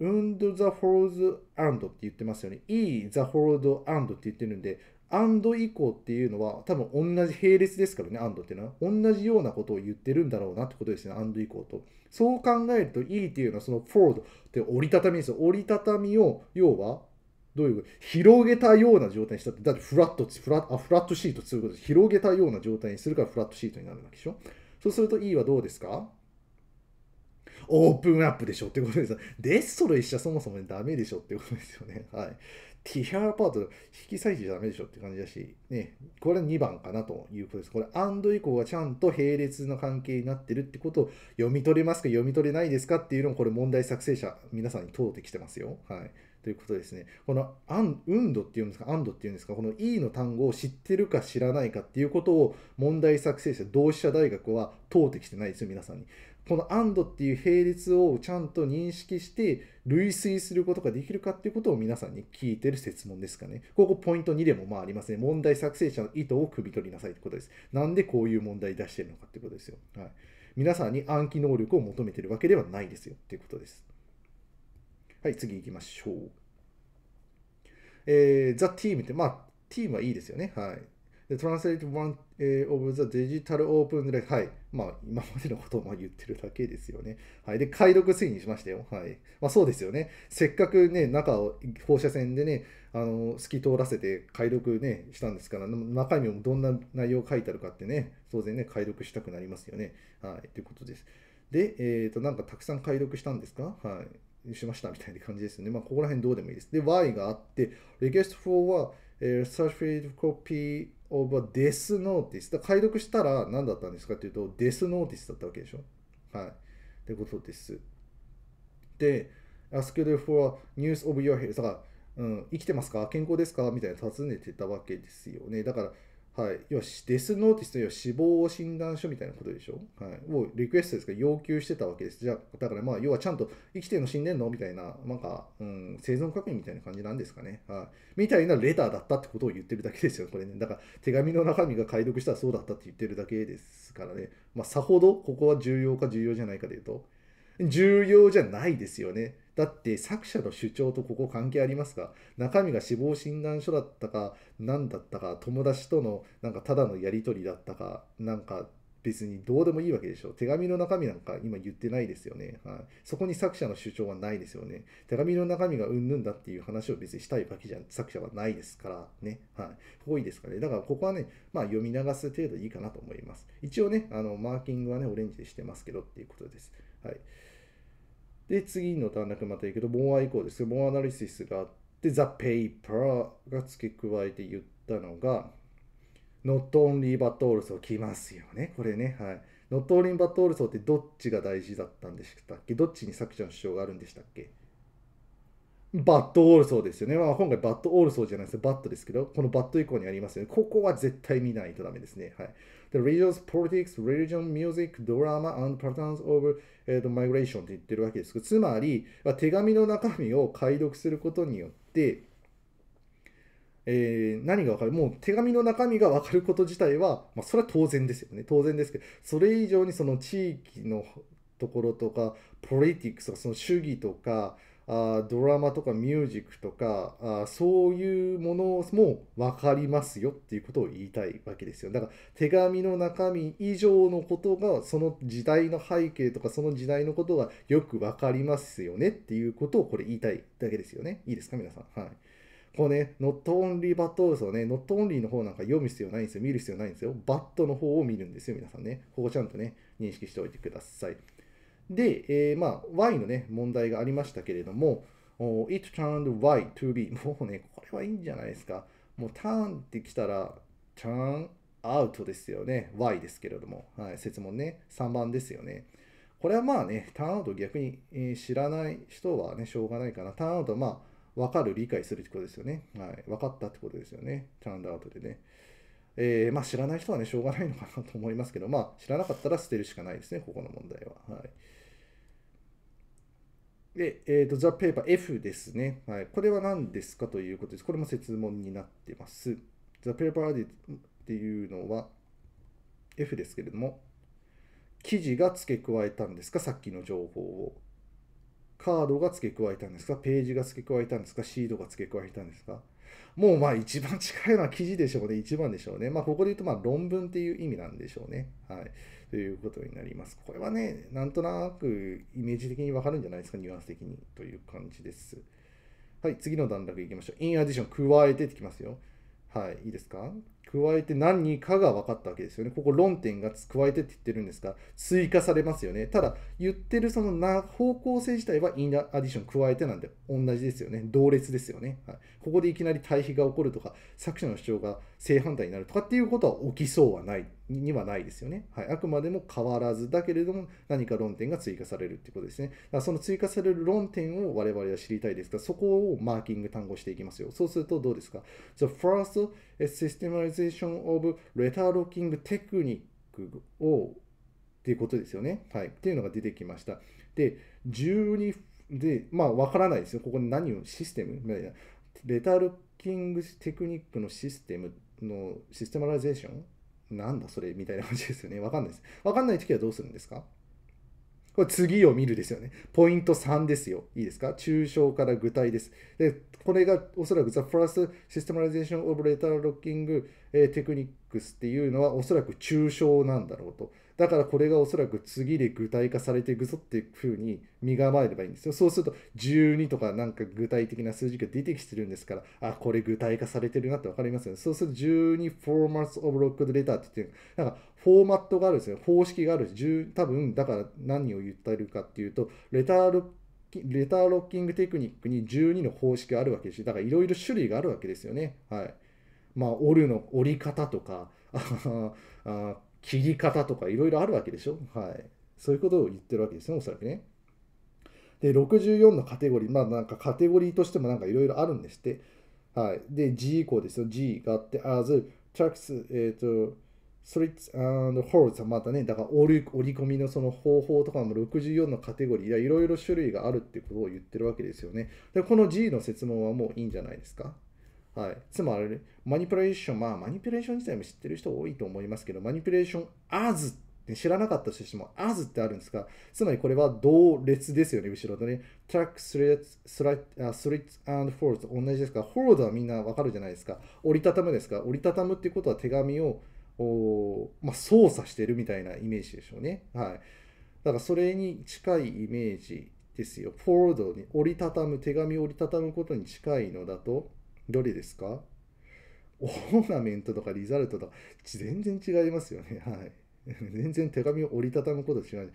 and the hold and って言ってますよね。e the hold and って言ってるんで、アンド以降っていうのは多分同じ並列ですからね、アンドっていうのは。同じようなことを言ってるんだろうなってことですね、アンド以降と。そう考えると E っていうのはそのフォードって折りたたみですよ。折りたたみを、要は、どういう広げたような状態にしたって、だってフラット、フラあフラットシートていうことです。広げたような状態にするからフラットシートになるわけでしょ。そうすると E はどうですかオープンアップでしょってことです。デストロイ社そもそもダメでしょってことですよね。はい。ティアーパート、引き裂いちじゃダメでしょって感じだし、ね、これは2番かなということです。これ、アンド以降がちゃんと並列の関係になってるってことを読み取れますか、読み取れないですかっていうのを、これ問題作成者、皆さんに問うてきてますよ。はい。ということですね。このアン、ウンドっていうんですか、アンドっていうんですか、この E の単語を知ってるか知らないかっていうことを問題作成者、同志社大学は問うてきてないですよ、皆さんに。この and っていう並列をちゃんと認識して類推することができるかっていうことを皆さんに聞いてる説問ですかね。ここポイント2でもまあありますね。問題作成者の意図を汲み取りなさいってことです。なんでこういう問題出してるのかってことですよ。はい。皆さんに暗記能力を求めてるわけではないですよっていうことです。はい、次行きましょう。えー、ザ・ティームって、まあ、ティームはいいですよね。はい。で、Translate One of the Digital Open r e c はい。まあ、今までのことをま言ってるだけですよね。はい。で、解読推にしましたよ。はい。まあ、そうですよね。せっかくね、中を放射線でね、あの、透き通らせて解読ね、したんですから、中身もどんな内容を書いてあるかってね、当然ね、解読したくなりますよね。はい。ということです。で、えっ、ー、と、なんかたくさん解読したんですかはい。しましたみたいな感じですよね。まあ、ここら辺どうでもいいです。で、Y があって、Request for a c e r t i f i c a t Copy o v e death notice。だ解読したら何だったんですかっていうと、death notice だったわけでしょ。はい。ってことです。で、asked for news of your health。だから、うん、生きてますか健康ですかみたいな尋ねてたわけですよね。だから、はい、要はデスノーティスという死亡診断書みたいなことでしょ、はい、をリクエストですから要求してたわけです。じゃあ、だからまあ、要はちゃんと生きてるの死んでんのみたいな、なんか、うん、生存確認みたいな感じなんですかね、はい。みたいなレターだったってことを言ってるだけですよ、これね。だから、手紙の中身が解読したらそうだったって言ってるだけですからね。まあ、さほどここは重要か重要じゃないかでいうと、重要じゃないですよね。だって作者の主張とここ関係ありますか中身が死亡診断書だったか何だったか友達とのなんかただのやり取りだったかなんか別にどうでもいいわけでしょ手紙の中身なんか今言ってないですよね、はい、そこに作者の主張はないですよね手紙の中身がうんぬんだっていう話を別にしたいわけじゃ作者はないですからねはいここいいですかねだからここはねまあ読み流す程度いいかなと思います一応ねあのマーキングはねオレンジでしてますけどっていうことですはいで、次の短絡また行くと、ボンア以降ですよ。ボンアナリシスがあって、ザ・ペーパーが付け加えて言ったのが、ノットオンリーバットールソー来ますよね、これね。はい。ノットオンリーバトールソーってどっちが大事だったんでしたっけどっちに作者の主張があるんでしたっけバットオールソーですよね。まあ、今回バットオールソーじゃないですよ。バットですけど、このバット以降にありますよね。ここは絶対見ないとダメですね。はい。で、religious politics, religion, music, drama and patterns of、えー、と migration って言ってるわけですつまり、まあ、手紙の中身を解読することによって、えー、何がわかるもう手紙の中身がわかること自体は、まあ、それは当然ですよね。当然ですけど、それ以上にその地域のところとか、ポリテ i クスとか、その主義とか、あドラマとかミュージックとかあそういうものも分かりますよっていうことを言いたいわけですよだから手紙の中身以上のことがその時代の背景とかその時代のことがよく分かりますよねっていうことをこれ言いたいだけですよねいいですか皆さんはいこうね、ノットオンリ y バ u ト also ね、ノットオンリーの方なんか読む必要ないんですよ。見る必要ないんですよ。バットの方を見るんですよ、皆さんね。ここちゃんとね、認識しておいてください。で、えー、まあ、Y のね、問題がありましたけれども、It turned Y to B。もうね、これはいいんじゃないですか。もう turn ってきたら、turn out ですよね。Y ですけれども。はい、説問ね。3番ですよね。これはまあね、ターンアウト逆に、え知らない人はね、しょうがないかな。ターンアウトはまあ、わかる、理解するってことですよね。はい。分かったってことですよね。ターンアウトでね。えー、まあ知らない人はね、しょうがないのかなと思いますけど、まあ知らなかったら捨てるしかないですね、ここの問題は。はい。で、えーと、ザ・ペーパー F ですね。はい。これは何ですかということです。これも設問になってます。ザ・ペーパーアディっていうのは F ですけれども、記事が付け加えたんですかさっきの情報を。カードが付け加えたんですかページが付け加えたんですかシードが付け加えたんですかもうまあ一番近いのは記事でしょうね、一番でしょうね。まあここで言うとまあ論文っていう意味なんでしょうね。はい。ということになります。これはね、なんとなくイメージ的にわかるんじゃないですか、ニュアンス的にという感じです。はい、次の段落いきましょう。インアディション加えてってきますよ。はい、いいですか加えて何人かが分かったわけですよね。ここ論点が加えてって言ってるんですが、追加されますよね。ただ、言ってるその方向性自体はインナーアディション加えてなんで同じですよね。同列ですよね。はい、ここでいきなり対比が起こるとか、作者の主張が正反対になるとかっていうことは起きそうはないにはないですよね。はい、あくまでも変わらずだけれども何か論点が追加されるっていうことですね。だからその追加される論点を我々は知りたいですからそこをマーキング単語していきますよ。そうするとどうですか ?The first systemization of letter locking technique をっていうことですよね。はい。っていうのが出てきました。で、12で、まあ、わからないですよ。ここに何をシステムみたいな。レタルッキングテクニックのシステムのシステマライゼーションなんだそれみたいな感じですよね。わかんないです。わかんない時はどうするんですかこれ次を見るですよね。ポイント3ですよ。いいですか抽象から具体です。で、これがおそらく The First Systemization of Letter Locking Techniques っていうのはおそらく抽象なんだろうと。だからこれがおそらく次で具体化されていくぞっていうふうに身構えればいいんですよ。そうすると12とかなんか具体的な数字が出てきてるんですから、あ、これ具体化されてるなって分かりますよね。そうすると12 formats of locked t って言って、なんかフォーマットがあるんですよ。方式がある。多分、だから何を言ってるかっていうと、レターレターロッキングテクニックに12の方式があるわけですし、だからいろいろ種類があるわけですよね。はい。まあ、折るの、折り方とか、あ切り方とかいろいろあるわけでしょ。はい。そういうことを言ってるわけですね、おそらくね。で、64のカテゴリー、まあなんかカテゴリーとしてもなんかいろいろあるんですって。はい。で、G 以降ですよ。G があって、as, tracks, えっ、ー、と、slits and holes はまたね、だから折り込みのその方法とかも64のカテゴリーやいろいろ種類があるってことを言ってるわけですよね。で、この G の説問はもういいんじゃないですか。はい、つまり、マニピュレーション、まあ、マニピュレーション自体も知ってる人多いと思いますけど、マニピュレーションアズって知らなかったとしてもアズってあるんですが、つまりこれは同列ですよね、後ろとね。トラック、ス t ッツ、ス a ッツ、h r e a d a n 同じですから、ォールドはみんなわかるじゃないですか。折りたたむですか。折りたたむっていうことは手紙をお、まあ、操作してるみたいなイメージでしょうね。はい。だからそれに近いイメージですよ。フォールドに折りたたむ、手紙を折りたたむことに近いのだと、どれですかオーナメントとかリザルトとか、全然違いますよね。はい。全然手紙を折りたたむこと違う。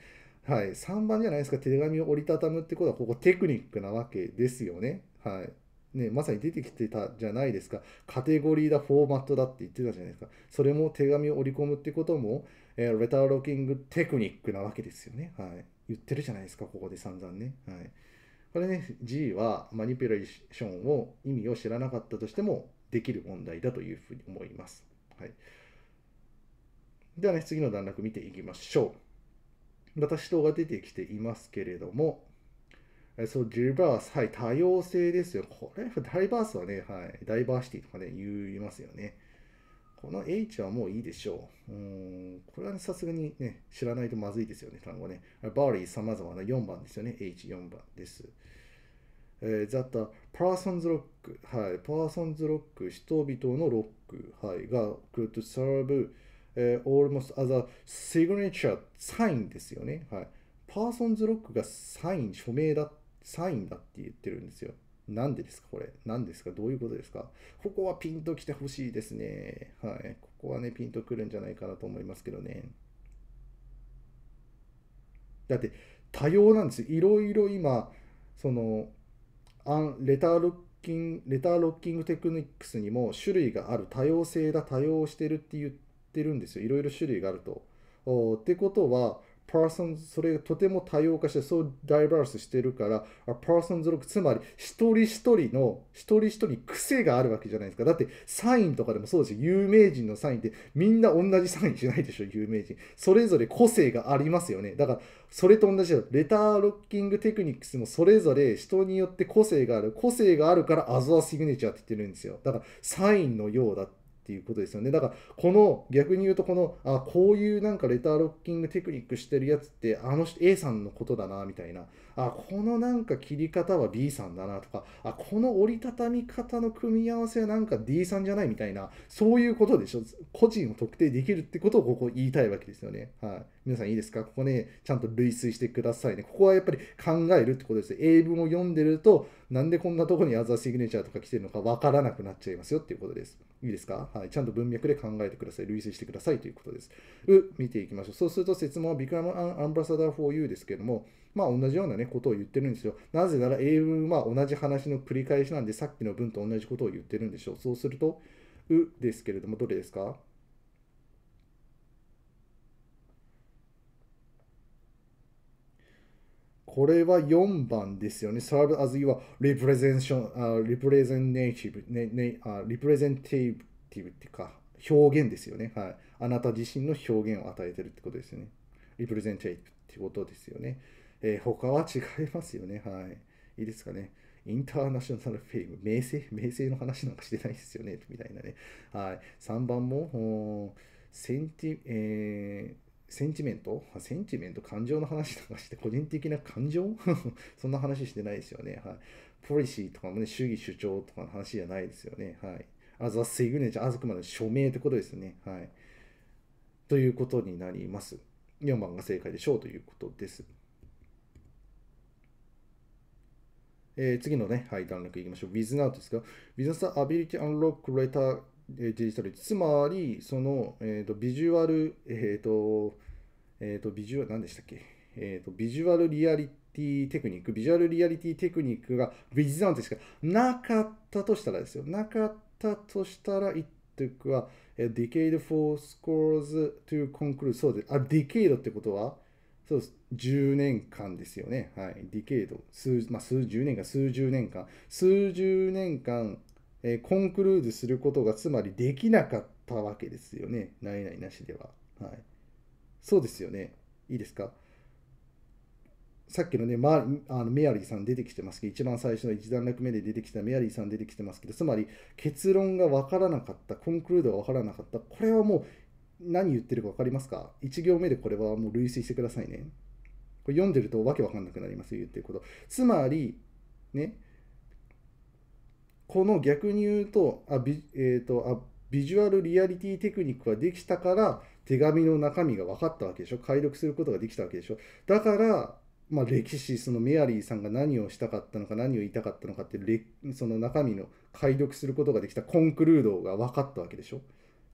はい。3番じゃないですか。手紙を折りたたむってことは、ここテクニックなわけですよね。はい。ね、まさに出てきてたじゃないですか。カテゴリーだ、フォーマットだって言ってたじゃないですか。それも手紙を織り込むってことも、えー、レターロッキングテクニックなわけですよね。はい。言ってるじゃないですか、ここで散々ね。はい。これね G はマニピュレーションを意味を知らなかったとしてもできる問題だというふうに思います、はい、ではね次の段落見ていきましょうま指導が出てきていますけれどもそう、リバース、はい、多様性ですよ。これ、ダイバースはね、はい、ダイバーシティとかね、言いますよね。この H はもういいでしょう。うん、これはさすがにね、知らないとまずいですよね、単語ね。b a r y 様々な4番ですよね。H4 番です。えー、that persons rock はい、persons rock 人々のロック、はい、が c o ト l d serve、ー、almost as a signature サインですよね。はい。パーソンズロックがサイン、署名だ、サインだって言ってるんですよ。何でですかこれ。何ですかどういうことですかここはピンと来てほしいですね。はい。ここはね、ピンとくるんじゃないかなと思いますけどね。だって、多様なんですよ。いろいろ今、その、アンレターロッキンレターロッキングテクニックスにも種類がある。多様性だ、多様してるって言ってるんですよ。いろいろ種類があると。ってことは、person それがとても多様化してそうダイバースしてるから a person's look つまり一人一人の一人一人癖があるわけじゃないですかだってサインとかでもそうですよ有名人のサインってみんな同じサインしないでしょ有名人それぞれ個性がありますよねだからそれと同じだレターロッキングテクニックスもそれぞれ人によって個性がある個性があるからアゾアシグネチャーって言ってるんですよだからサインのようだってっていうことですよね。だから、この、逆に言うと、この、あ、こういうなんかレターロッキングテクニックしてるやつって、あの A さんのことだな、みたいな。あこのなんか切り方は B さんだなとかあこの折りたたみ方の組み合わせはなんか D さんじゃないみたいなそういうことでしょ個人を特定できるってことをここ言いたいわけですよね、はい、皆さんいいですかここねちゃんと類推してくださいねここはやっぱり考えるってことです英文を読んでるとなんでこんなとこにアザーシグネチャーとか来てるのかわからなくなっちゃいますよっていうことですいいですか、はい、ちゃんと文脈で考えてください類推してくださいということですう見ていきましょうそうすると説問は Become an ambassador for you ですけどもまあ同じようなね、ことを言ってるんですよ。なぜなら英文は同じ話の繰り返しなんで、さっきの文と同じことを言ってるんでしょう。そうすると、うですけれども、どれですかこれは4番ですよね。serve as your r e p r e s e n t a t i p r e s e n t a t i v e ねね uh, representative ってか、表現ですよね。はい。あなた自身の表現を与えてるってことですよね。representative ってことですよね。えー、他は違いますよね。はい。いいですかね。インターナショナルフェイム、名声、名声の話なんかしてないですよね、みたいなね。はい。3番も、センティ、えーセンチメントセンチメント感情の話とかして、個人的な感情 そんな話してないですよね。はい。ポリシーとかもね、主義主張とかの話じゃないですよね。はい。あざすいぐねちゃあくまで署名ってことですね。はい。ということになります。4番が正解でしょうということです。えー、次のね、はい、段落いきましょう。w i t h o w ですが、without ability unlock later digital つまり、その、えーと、ビジュアル、えっ、ー、と、えっ、ー、と、ビジュアル、何でしたっけえっ、ー、と、ビジュアルリアリティテクニック、ビジュアルリアリティテクニックが w i t h o u ですかなかったとしたらですよ。なかったとしたら、i って o o k decade for scores to conclude. そうです。あ、decade ってことはそうです。10年間ですよね。はい。ディケード。数、まあ、数十年間、数十年間。数十年間、えー、コンクルーズすることがつまりできなかったわけですよね。ないないなしでは。はい。そうですよね。いいですかさっきのね、まあ、あのメアリーさん出てきてますけど、一番最初の1段落目で出てきたメアリーさん出てきてますけど、つまり結論が分からなかった、コンクルードが分からなかった、これはもう何言ってるか分かりますか ?1 行目でこれはもう類推してくださいね。これ読んでるとわけわかんなくなりますよ、言ってること。つまり、ね、この逆に言うと、あビえーとあビジュアルリアリティテクニックができたから、手紙の中身が分かったわけでしょ解読することができたわけでしょだから、まあ、歴史そのメアリーさんが何をしたかったのか何を言いたかったのかってその中身の解読することができたコンクルードが分かったわけでしょ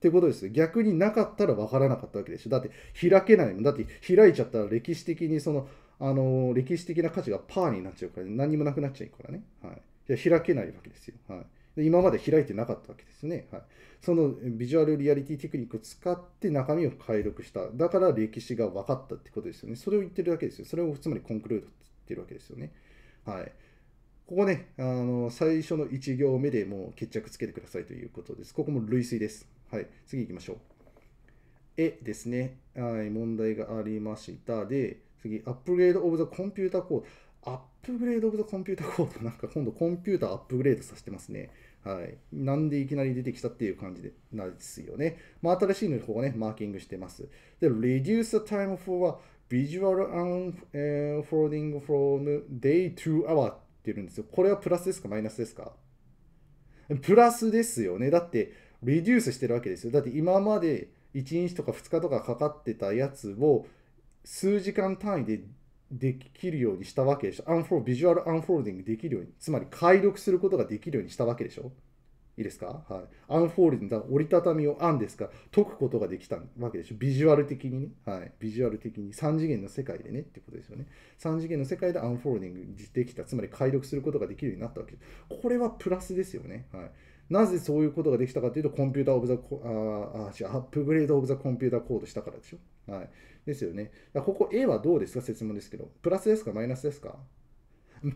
ってことです逆になかったら分からなかったわけでしょだって開けないもんだって開いちゃったら歴史的にそのあの歴史的な価値がパーになっちゃうから、ね、何もなくなっちゃうからね、はい、い開けないわけですよ、はい、今まで開いてなかったわけですね、はい、そのビジュアルリアリティテクニックを使って中身を解読しただから歴史が分かったってことですよねそれを言ってるわけですよそれをつまりコンクルードって言ってるわけですよねはいここね、あの最初の1行目でもう決着つけてくださいということです。ここも類推です。はい、次行きましょう。えですね。はい、問題がありました。で、次、アップグレードオブザコンピュータコード。アップグレードオブザコンピュータコード。なんか今度コンピューターアップグレードさせてますね。はい。なんでいきなり出てきたっていう感じでなんですよね。まあ、新しいのここね、マーキングしてます。で、reduce the time for a visual unfolding from day to hour って言うんですよ。これはプラスですかマイナスですかプラスですよね。だって、リデュースしてるわけですよ。だって今まで1日とか2日とかかかってたやつを数時間単位でできるようにしたわけでしょ。アンフォー、ビジュアルアンフォールディングできるように、つまり解読することができるようにしたわけでしょ。いいですかはい。アンフォールディング、折りたたみをアンですから解くことができたわけでしょ。ビジュアル的にね。はい。ビジュアル的に3次元の世界でねってことですよね。3次元の世界でアンフォールディングできた、つまり解読することができるようになったわけです。これはプラスですよね。はい。なぜそういうことができたかというと、コンピューターオブザ、ああ、アップグレードオブザコンピューターコードしたからでしょ。はい。ですよね。ここ A はどうですか説明ですけど。プラスですかマイナスですか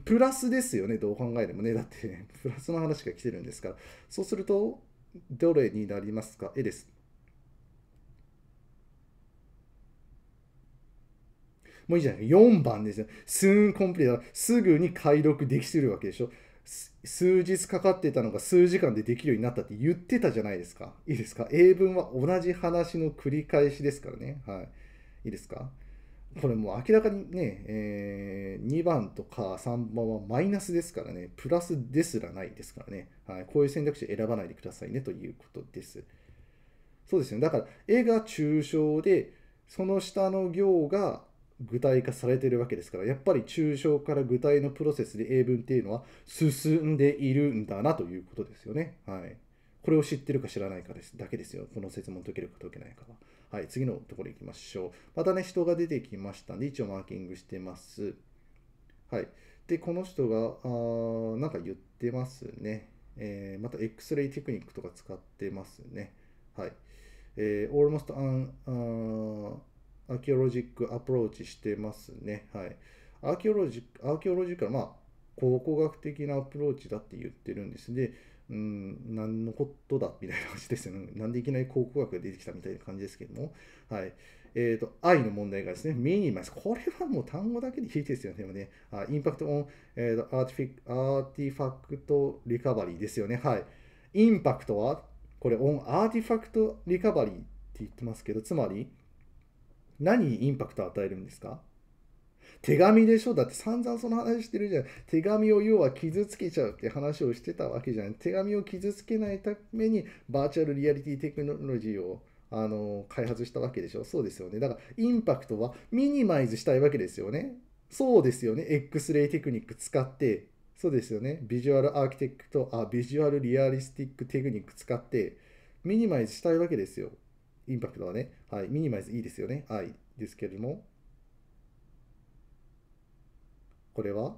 プラスですよね。どう考えてもね。だって、プラスの話が来てるんですから。そうすると、どれになりますか ?A です。もういいじゃない ?4 番ですよ。すーコンピューー、すぐに解読できてるわけでしょ。数日かかってたのが数時間でできるようになったって言ってたじゃないですか。いいですか英文は同じ話の繰り返しですからね。はい。いいですかこれもう明らかにね、えー、2番とか3番はマイナスですからね、プラスですらないですからね、はい、こういう選択肢選ばないでくださいねということです。そうですよね。だから、絵が抽象で、その下の行が具体化されてるわけですから、やっぱり抽象から具体のプロセスで英文っていうのは進んでいるんだなということですよね。はい。これを知ってるか知らないかですだけですよ。この説問解けるか解けないかは。はい、次のところ行きましょう。またね、人が出てきましたんで、一応マーキングしてます。はい。で、この人が、あなんか言ってますね。えー、また X-ray テクニックとか使ってますね。はい。えー、almost an、アーキオロジックアプローチしてますね。はい。アーキオロジック、アーキオロジックはまあ、考古学的なアプローチだって言ってるんです、ね。うん、何のことだみたいな感じですよね。なんでいきなり考古学が出てきたみたいな感じですけども。はい。えっ、ー、と、愛の問題がですね、ミニマイス。これはもう単語だけでいいですよね。でもね、あインパクトオン、えーと、とアーティフアーティファクトリカバリーですよね。はい。インパクトは、これオンアーティファクトリカバリーって言ってますけど、つまり、何にインパクトを与えるんですか手紙でしょだって散々その話してるじゃん。手紙を要は傷つけちゃうって話をしてたわけじゃん。手紙を傷つけないためにバーチャルリアリティテクノロジーをあの開発したわけでしょ。そうですよね。だからインパクトはミニマイズしたいわけですよね。そうですよね。X r a y テクニック使ってそうですよね。ビジュアルアーキテクト、あ、ビジュアルリアリスティックテクニック使って、ミニマイズしたいわけですよ。インパクトはね、はい、ミニマイズいいですよね、はい、ですけれども、これは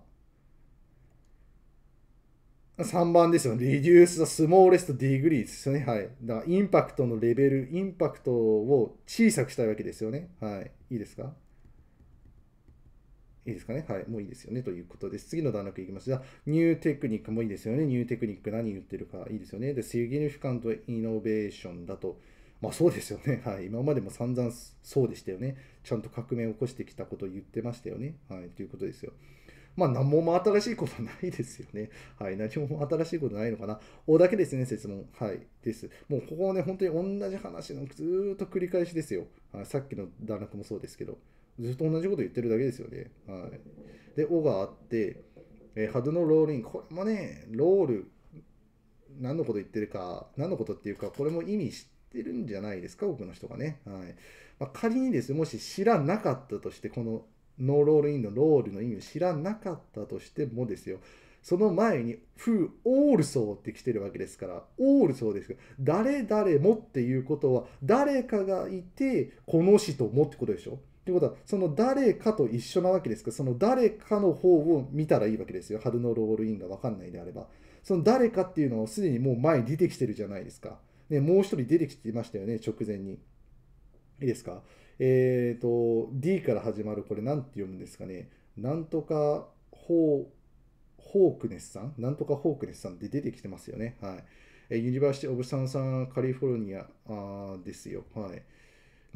3番ですよね。reduce the smallest degree ですよね。はい。だから、インパクトのレベル、インパクトを小さくしたいわけですよね。はい。いいですかいいですかね。はい。もういいですよね。ということです。次の段落いきます。じゃあ、ニューテクニックもいいですよね。ニューテクニック何言ってるかいいですよね。で、i グ a フ t カントイノベーションだと。まあそうですよね。はい。今までも散々そうでしたよね。ちゃんと革命を起こしてきたことを言ってましたよね。はい。ということですよ。まあ何も新しいことないですよね。はい。何も新しいことないのかな。おだけですね、説問。はい。です。もうここはね、本当に同じ話のずっと繰り返しですよ。はい。さっきの段落もそうですけど。ずっと同じこと言ってるだけですよね。はい。で、おがあって、えー、ハドのロールイン。これもね、ロール、何のこと言ってるか、何のことっていうか、これも意味して、ってるんじゃないですか、多くの人がね。はいまあ、仮にですね、もし知らなかったとして、このノーロールインのロールの意味を知らなかったとしてもですよ、その前に、フー、オールソーって来てるわけですから、オールソーですけど、誰々もっていうことは、誰かがいて、この人もってことでしょってことは、その誰かと一緒なわけですから、その誰かの方を見たらいいわけですよ。春のロールインがわかんないであれば。その誰かっていうのはすでにもう前に出てきてるじゃないですか。ね、もう一人出てきてましたよね、直前に。いいですかえーと、D から始まる、これ何て読むんですかね。なんとかホー、ホークネスさんなんとかホークネスさんって出てきてますよね。はい。ユニバーシティ・オブ・サンサン・カリフォルニアですよ。はい。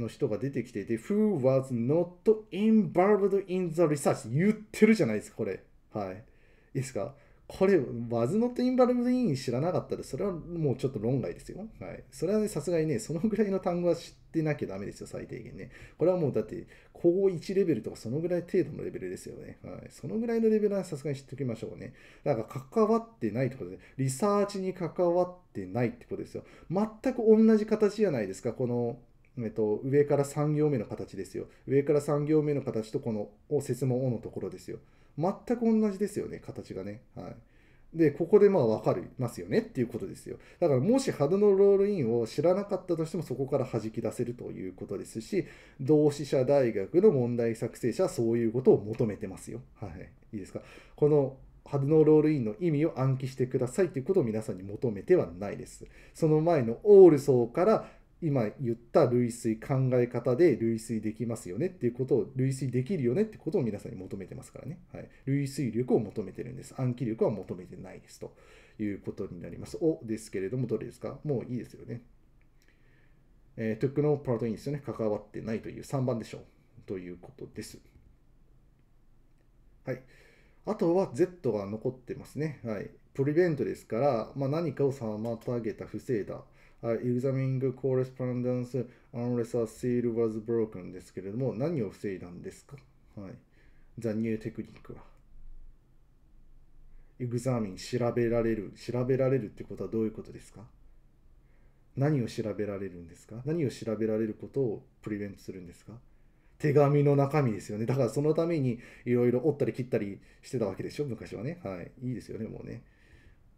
の人が出てきていて、Who was not involved in the research? 言ってるじゃないですか、これ。はい。いいですかこれ、ワズノットインバルブイン知らなかったら、それはもうちょっと論外ですよ。はい。それはね、さすがにね、そのぐらいの単語は知ってなきゃダメですよ、最低限ね。これはもうだって、高1レベルとかそのぐらい程度のレベルですよね。はい。そのぐらいのレベルはさすがに知っておきましょうね。だから、関わってないってことで、リサーチに関わってないってことですよ。全く同じ形じゃないですか、この、えっと、上から3行目の形ですよ。上から3行目の形とこの、説問をのところですよ。全く同じですよね、形がね。はい。で、ここでまあ分かりますよねっていうことですよ。だからもしハ動のロールインを知らなかったとしてもそこから弾き出せるということですし、同志社大学の問題作成者はそういうことを求めてますよ。はい。いいですか。このハドノーロールインの意味を暗記してくださいということを皆さんに求めてはないです。その前のオールソーから今言った類推考え方で類推できますよねっていうことを類推できるよねってことを皆さんに求めてますからね、はい、類推力を求めてるんです暗記力は求めてないですということになりますおですけれどもどれですかもういいですよねえー、トゥックのパートインですよね関わってないという3番でしょうということですはいあとは Z が残ってますねはいプリベントですから、まあ、何かを妨げた防いだ I examined correspondence unless a seal was broken ですけれども、何を防いだんですかはい。The new technique は。examine 調べられる。調べられるってことはどういうことですか何を調べられるんですか何を調べられることをプリベントするんですか手紙の中身ですよね。だからそのためにいろいろ折ったり切ったりしてたわけでしょ昔はね。はい。いいですよね、もうね。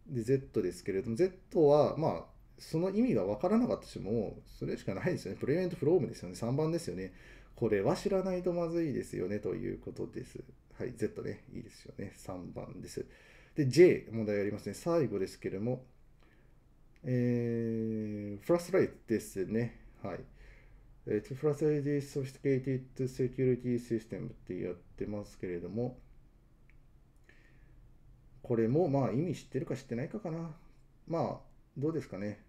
で、Z ですけれども、Z は、まあ、その意味が分からなかったとしても、それしかないですよね。プレイメントフロームですよね。3番ですよね。これは知らないとまずいですよね、ということです。はい、Z ね、いいですよね。3番です。で、J、問題ありますね。最後ですけれども、えー、フラストライトですね。はい。えー、フラスト p イ i s t i c a t ケイティ c u セキュリティ・システムってやってますけれども、これもまあ意味知ってるか知ってないかかな。まあ、どうですかね。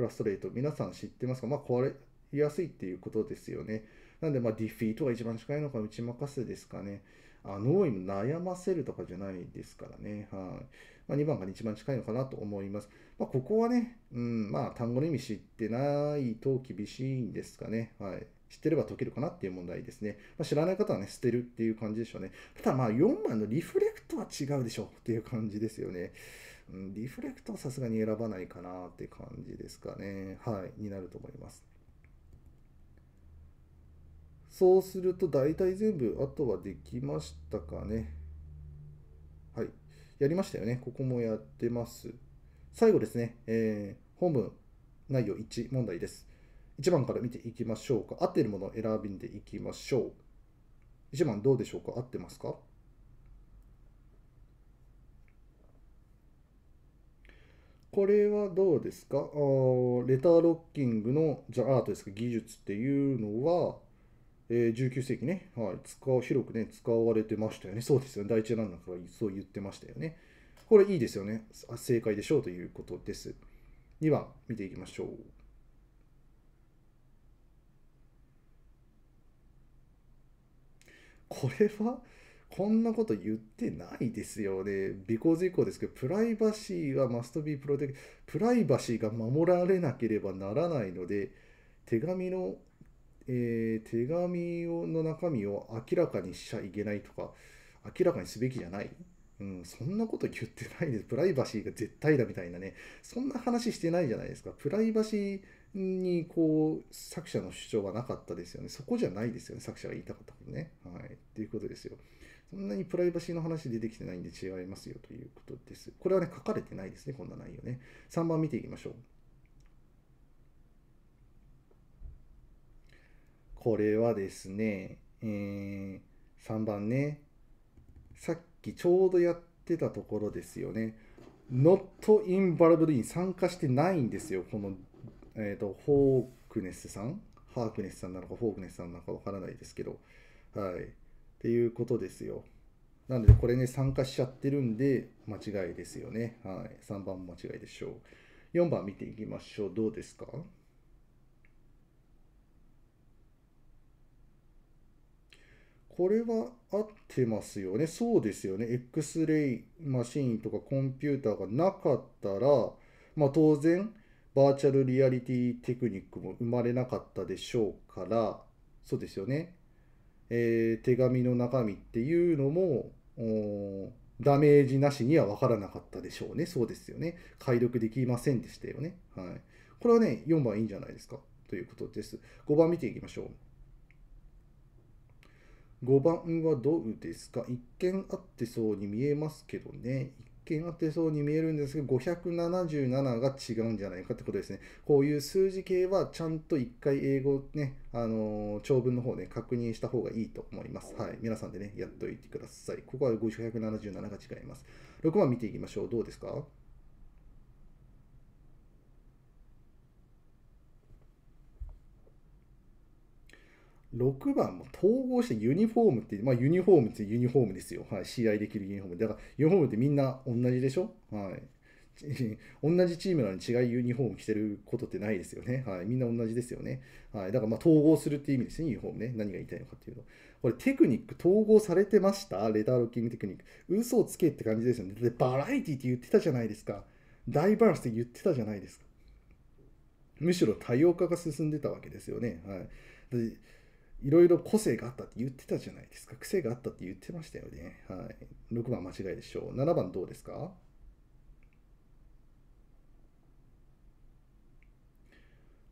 フラストレート、皆さん知ってますかまあ、壊れやすいっていうことですよね。なんで、まあ、ディフィートが一番近いのか、打ち負かすですかね。あの、脳に悩ませるとかじゃないですからね。はい。まあ、2番が一番近いのかなと思います。まあ、ここはね、うん、まあ、単語の意味知ってないと厳しいんですかね。はい。知ってれば解けるかなっていう問題ですね。まあ、知らない方はね、捨てるっていう感じでしょうね。ただまあ4番のリフレクトは違うでしょっていう感じですよね。うん、リフレクトはさすがに選ばないかなって感じですかね。はい、になると思います。そうすると大体全部、あとはできましたかね。はい。やりましたよね。ここもやってます。最後ですね、えー、本文内容1問題です。1番から見ていきましょうか。合っているものを選びんでいきましょう。1番どうでしょうか合ってますかこれはどうですかあレターロッキングのじゃアートですか技術っていうのは、えー、19世紀ね、はい、使う広くね使われてましたよねそうですよね第一ランナーからそう言ってましたよねこれいいですよね正解でしょうということです2番見ていきましょうこれはこんなこと言ってないですよね。尾行事項ですけど、プライバシーがマストビープロテクプライバシーが守られなければならないので、手紙の、えー、手紙の中身を明らかにしちゃいけないとか、明らかにすべきじゃない。うん、そんなこと言ってないです。プライバシーが絶対だみたいなね。そんな話してないじゃないですか。プライバシーに、こう、作者の主張はなかったですよね。そこじゃないですよね。作者が言いたかったことね。はい。ということですよ。そんなにプライバシーの話出てきてないんで違いますよということです。これはね、書かれてないですね、こんな内容ね。3番見ていきましょう。これはですね、えー、3番ね、さっきちょうどやってたところですよね。Not involved i 参加してないんですよ、この、えーと、とホークネスさん。ハークネスさんなのか、ホークネスさんなのかわからないですけど。はい。っていうことですよ。なので、これね、参加しちゃってるんで、間違いですよね。はい。3番も間違いでしょう。4番見ていきましょう。どうですかこれは合ってますよね。そうですよね。X レイマシンとかコンピューターがなかったら、まあ当然、バーチャルリアリティテクニックも生まれなかったでしょうから、そうですよね。えー、手紙の中身っていうのもダメージなしには分からなかったでしょうね。そうですよね。解読できませんでしたよね。はい。これはね、4番いいんじゃないですか。ということです。5番見ていきましょう。5番はどうですか一見合ってそうに見えますけどね。係がそうに見えるんですけど、577が違うんじゃないかってことですね。こういう数字系はちゃんと1回英語ね、あのー、長文の方ね、確認した方がいいと思います。はい。皆さんでね、やっといてください。ここは577が違います。6番見ていきましょう。どうですか6番も統合してユニフォームって、まあユニフォームってユニフォームですよ。はい。試合できるユニフォーム。だからユニフォームってみんな同じでしょはい。同じチームなのに違いユニフォーム着てることってないですよね。はい。みんな同じですよね。はい。だからま統合するっていう意味ですね、ユニフォームね。何が言いたいのかっていうと。これテクニック統合されてましたレターロッキングテクニック。嘘をつけって感じですよね。で、バラエティって言ってたじゃないですか。ダイバースって言ってたじゃないですか。むしろ多様化が進んでたわけですよね。はい。でいろいろ個性があったって言ってたじゃないですか。癖があったって言ってましたよね。はい。6番間違いでしょう。7番どうですか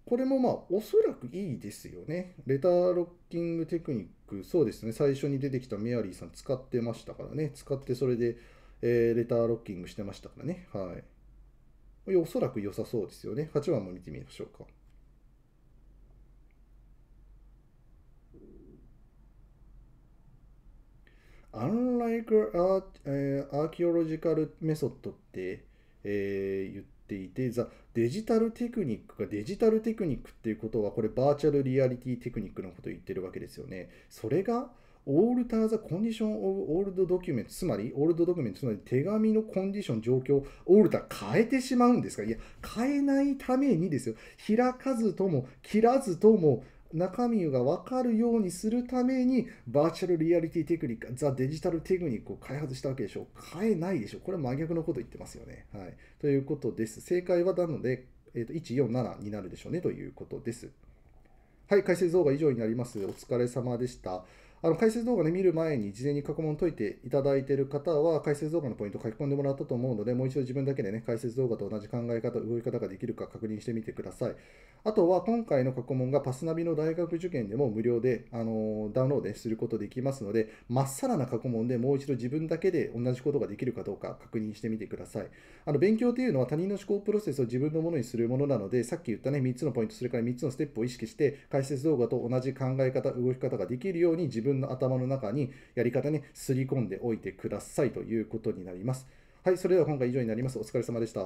これもまあ、おそらくいいですよね。レターロッキングテクニック、そうですね。最初に出てきたメアリーさん使ってましたからね。使ってそれで、えー、レターロッキングしてましたからね。はい。おそらく良さそうですよね。8番も見てみましょうか。アンライク e a アーキ a ロジカルメソッ a って、えー、言っていて、ザ・デジタルテクニックがデジタルテクニックっていうことは、これバーチャルリアリティテクニックのことを言ってるわけですよね。それが、オールターザコンディションオールドドキュメント、つまり、オールドドキュメント、つまり手紙のコンディション、状況、オールター変えてしまうんですかいや、変えないためにですよ。開かずとも、切らずとも、中身が分かるようにするためにバーチャルリアリティテクニック、ザ・デジタルテクニックを開発したわけでしょう変えないでしょこれは真逆のこと言ってますよね。はい。ということです。正解はなので、えーと、147になるでしょうねということです。はい。解説動画以上になります。お疲れ様でした。あの解説動画ね、見る前に事前に過去問解いていただいている方は、解説動画のポイント書き込んでもらったと思うので、もう一度自分だけでね、解説動画と同じ考え方、動き方ができるか確認してみてください。あとは、今回の過去問がパスナビの大学受験でも無料で、あのダウンロードすることできますので、まっさらな過去問でもう一度自分だけで同じことができるかどうか確認してみてください。あの、勉強というのは他人の思考プロセスを自分のものにするものなので、さっき言ったね、3つのポイント、それから3つのステップを意識して、解説動画と同じ考え方、動き方ができるように自分分の頭の中にやり方に、ね、すり込んでおいてくださいということになります。はい、それでは今回以上になります。お疲れ様でした。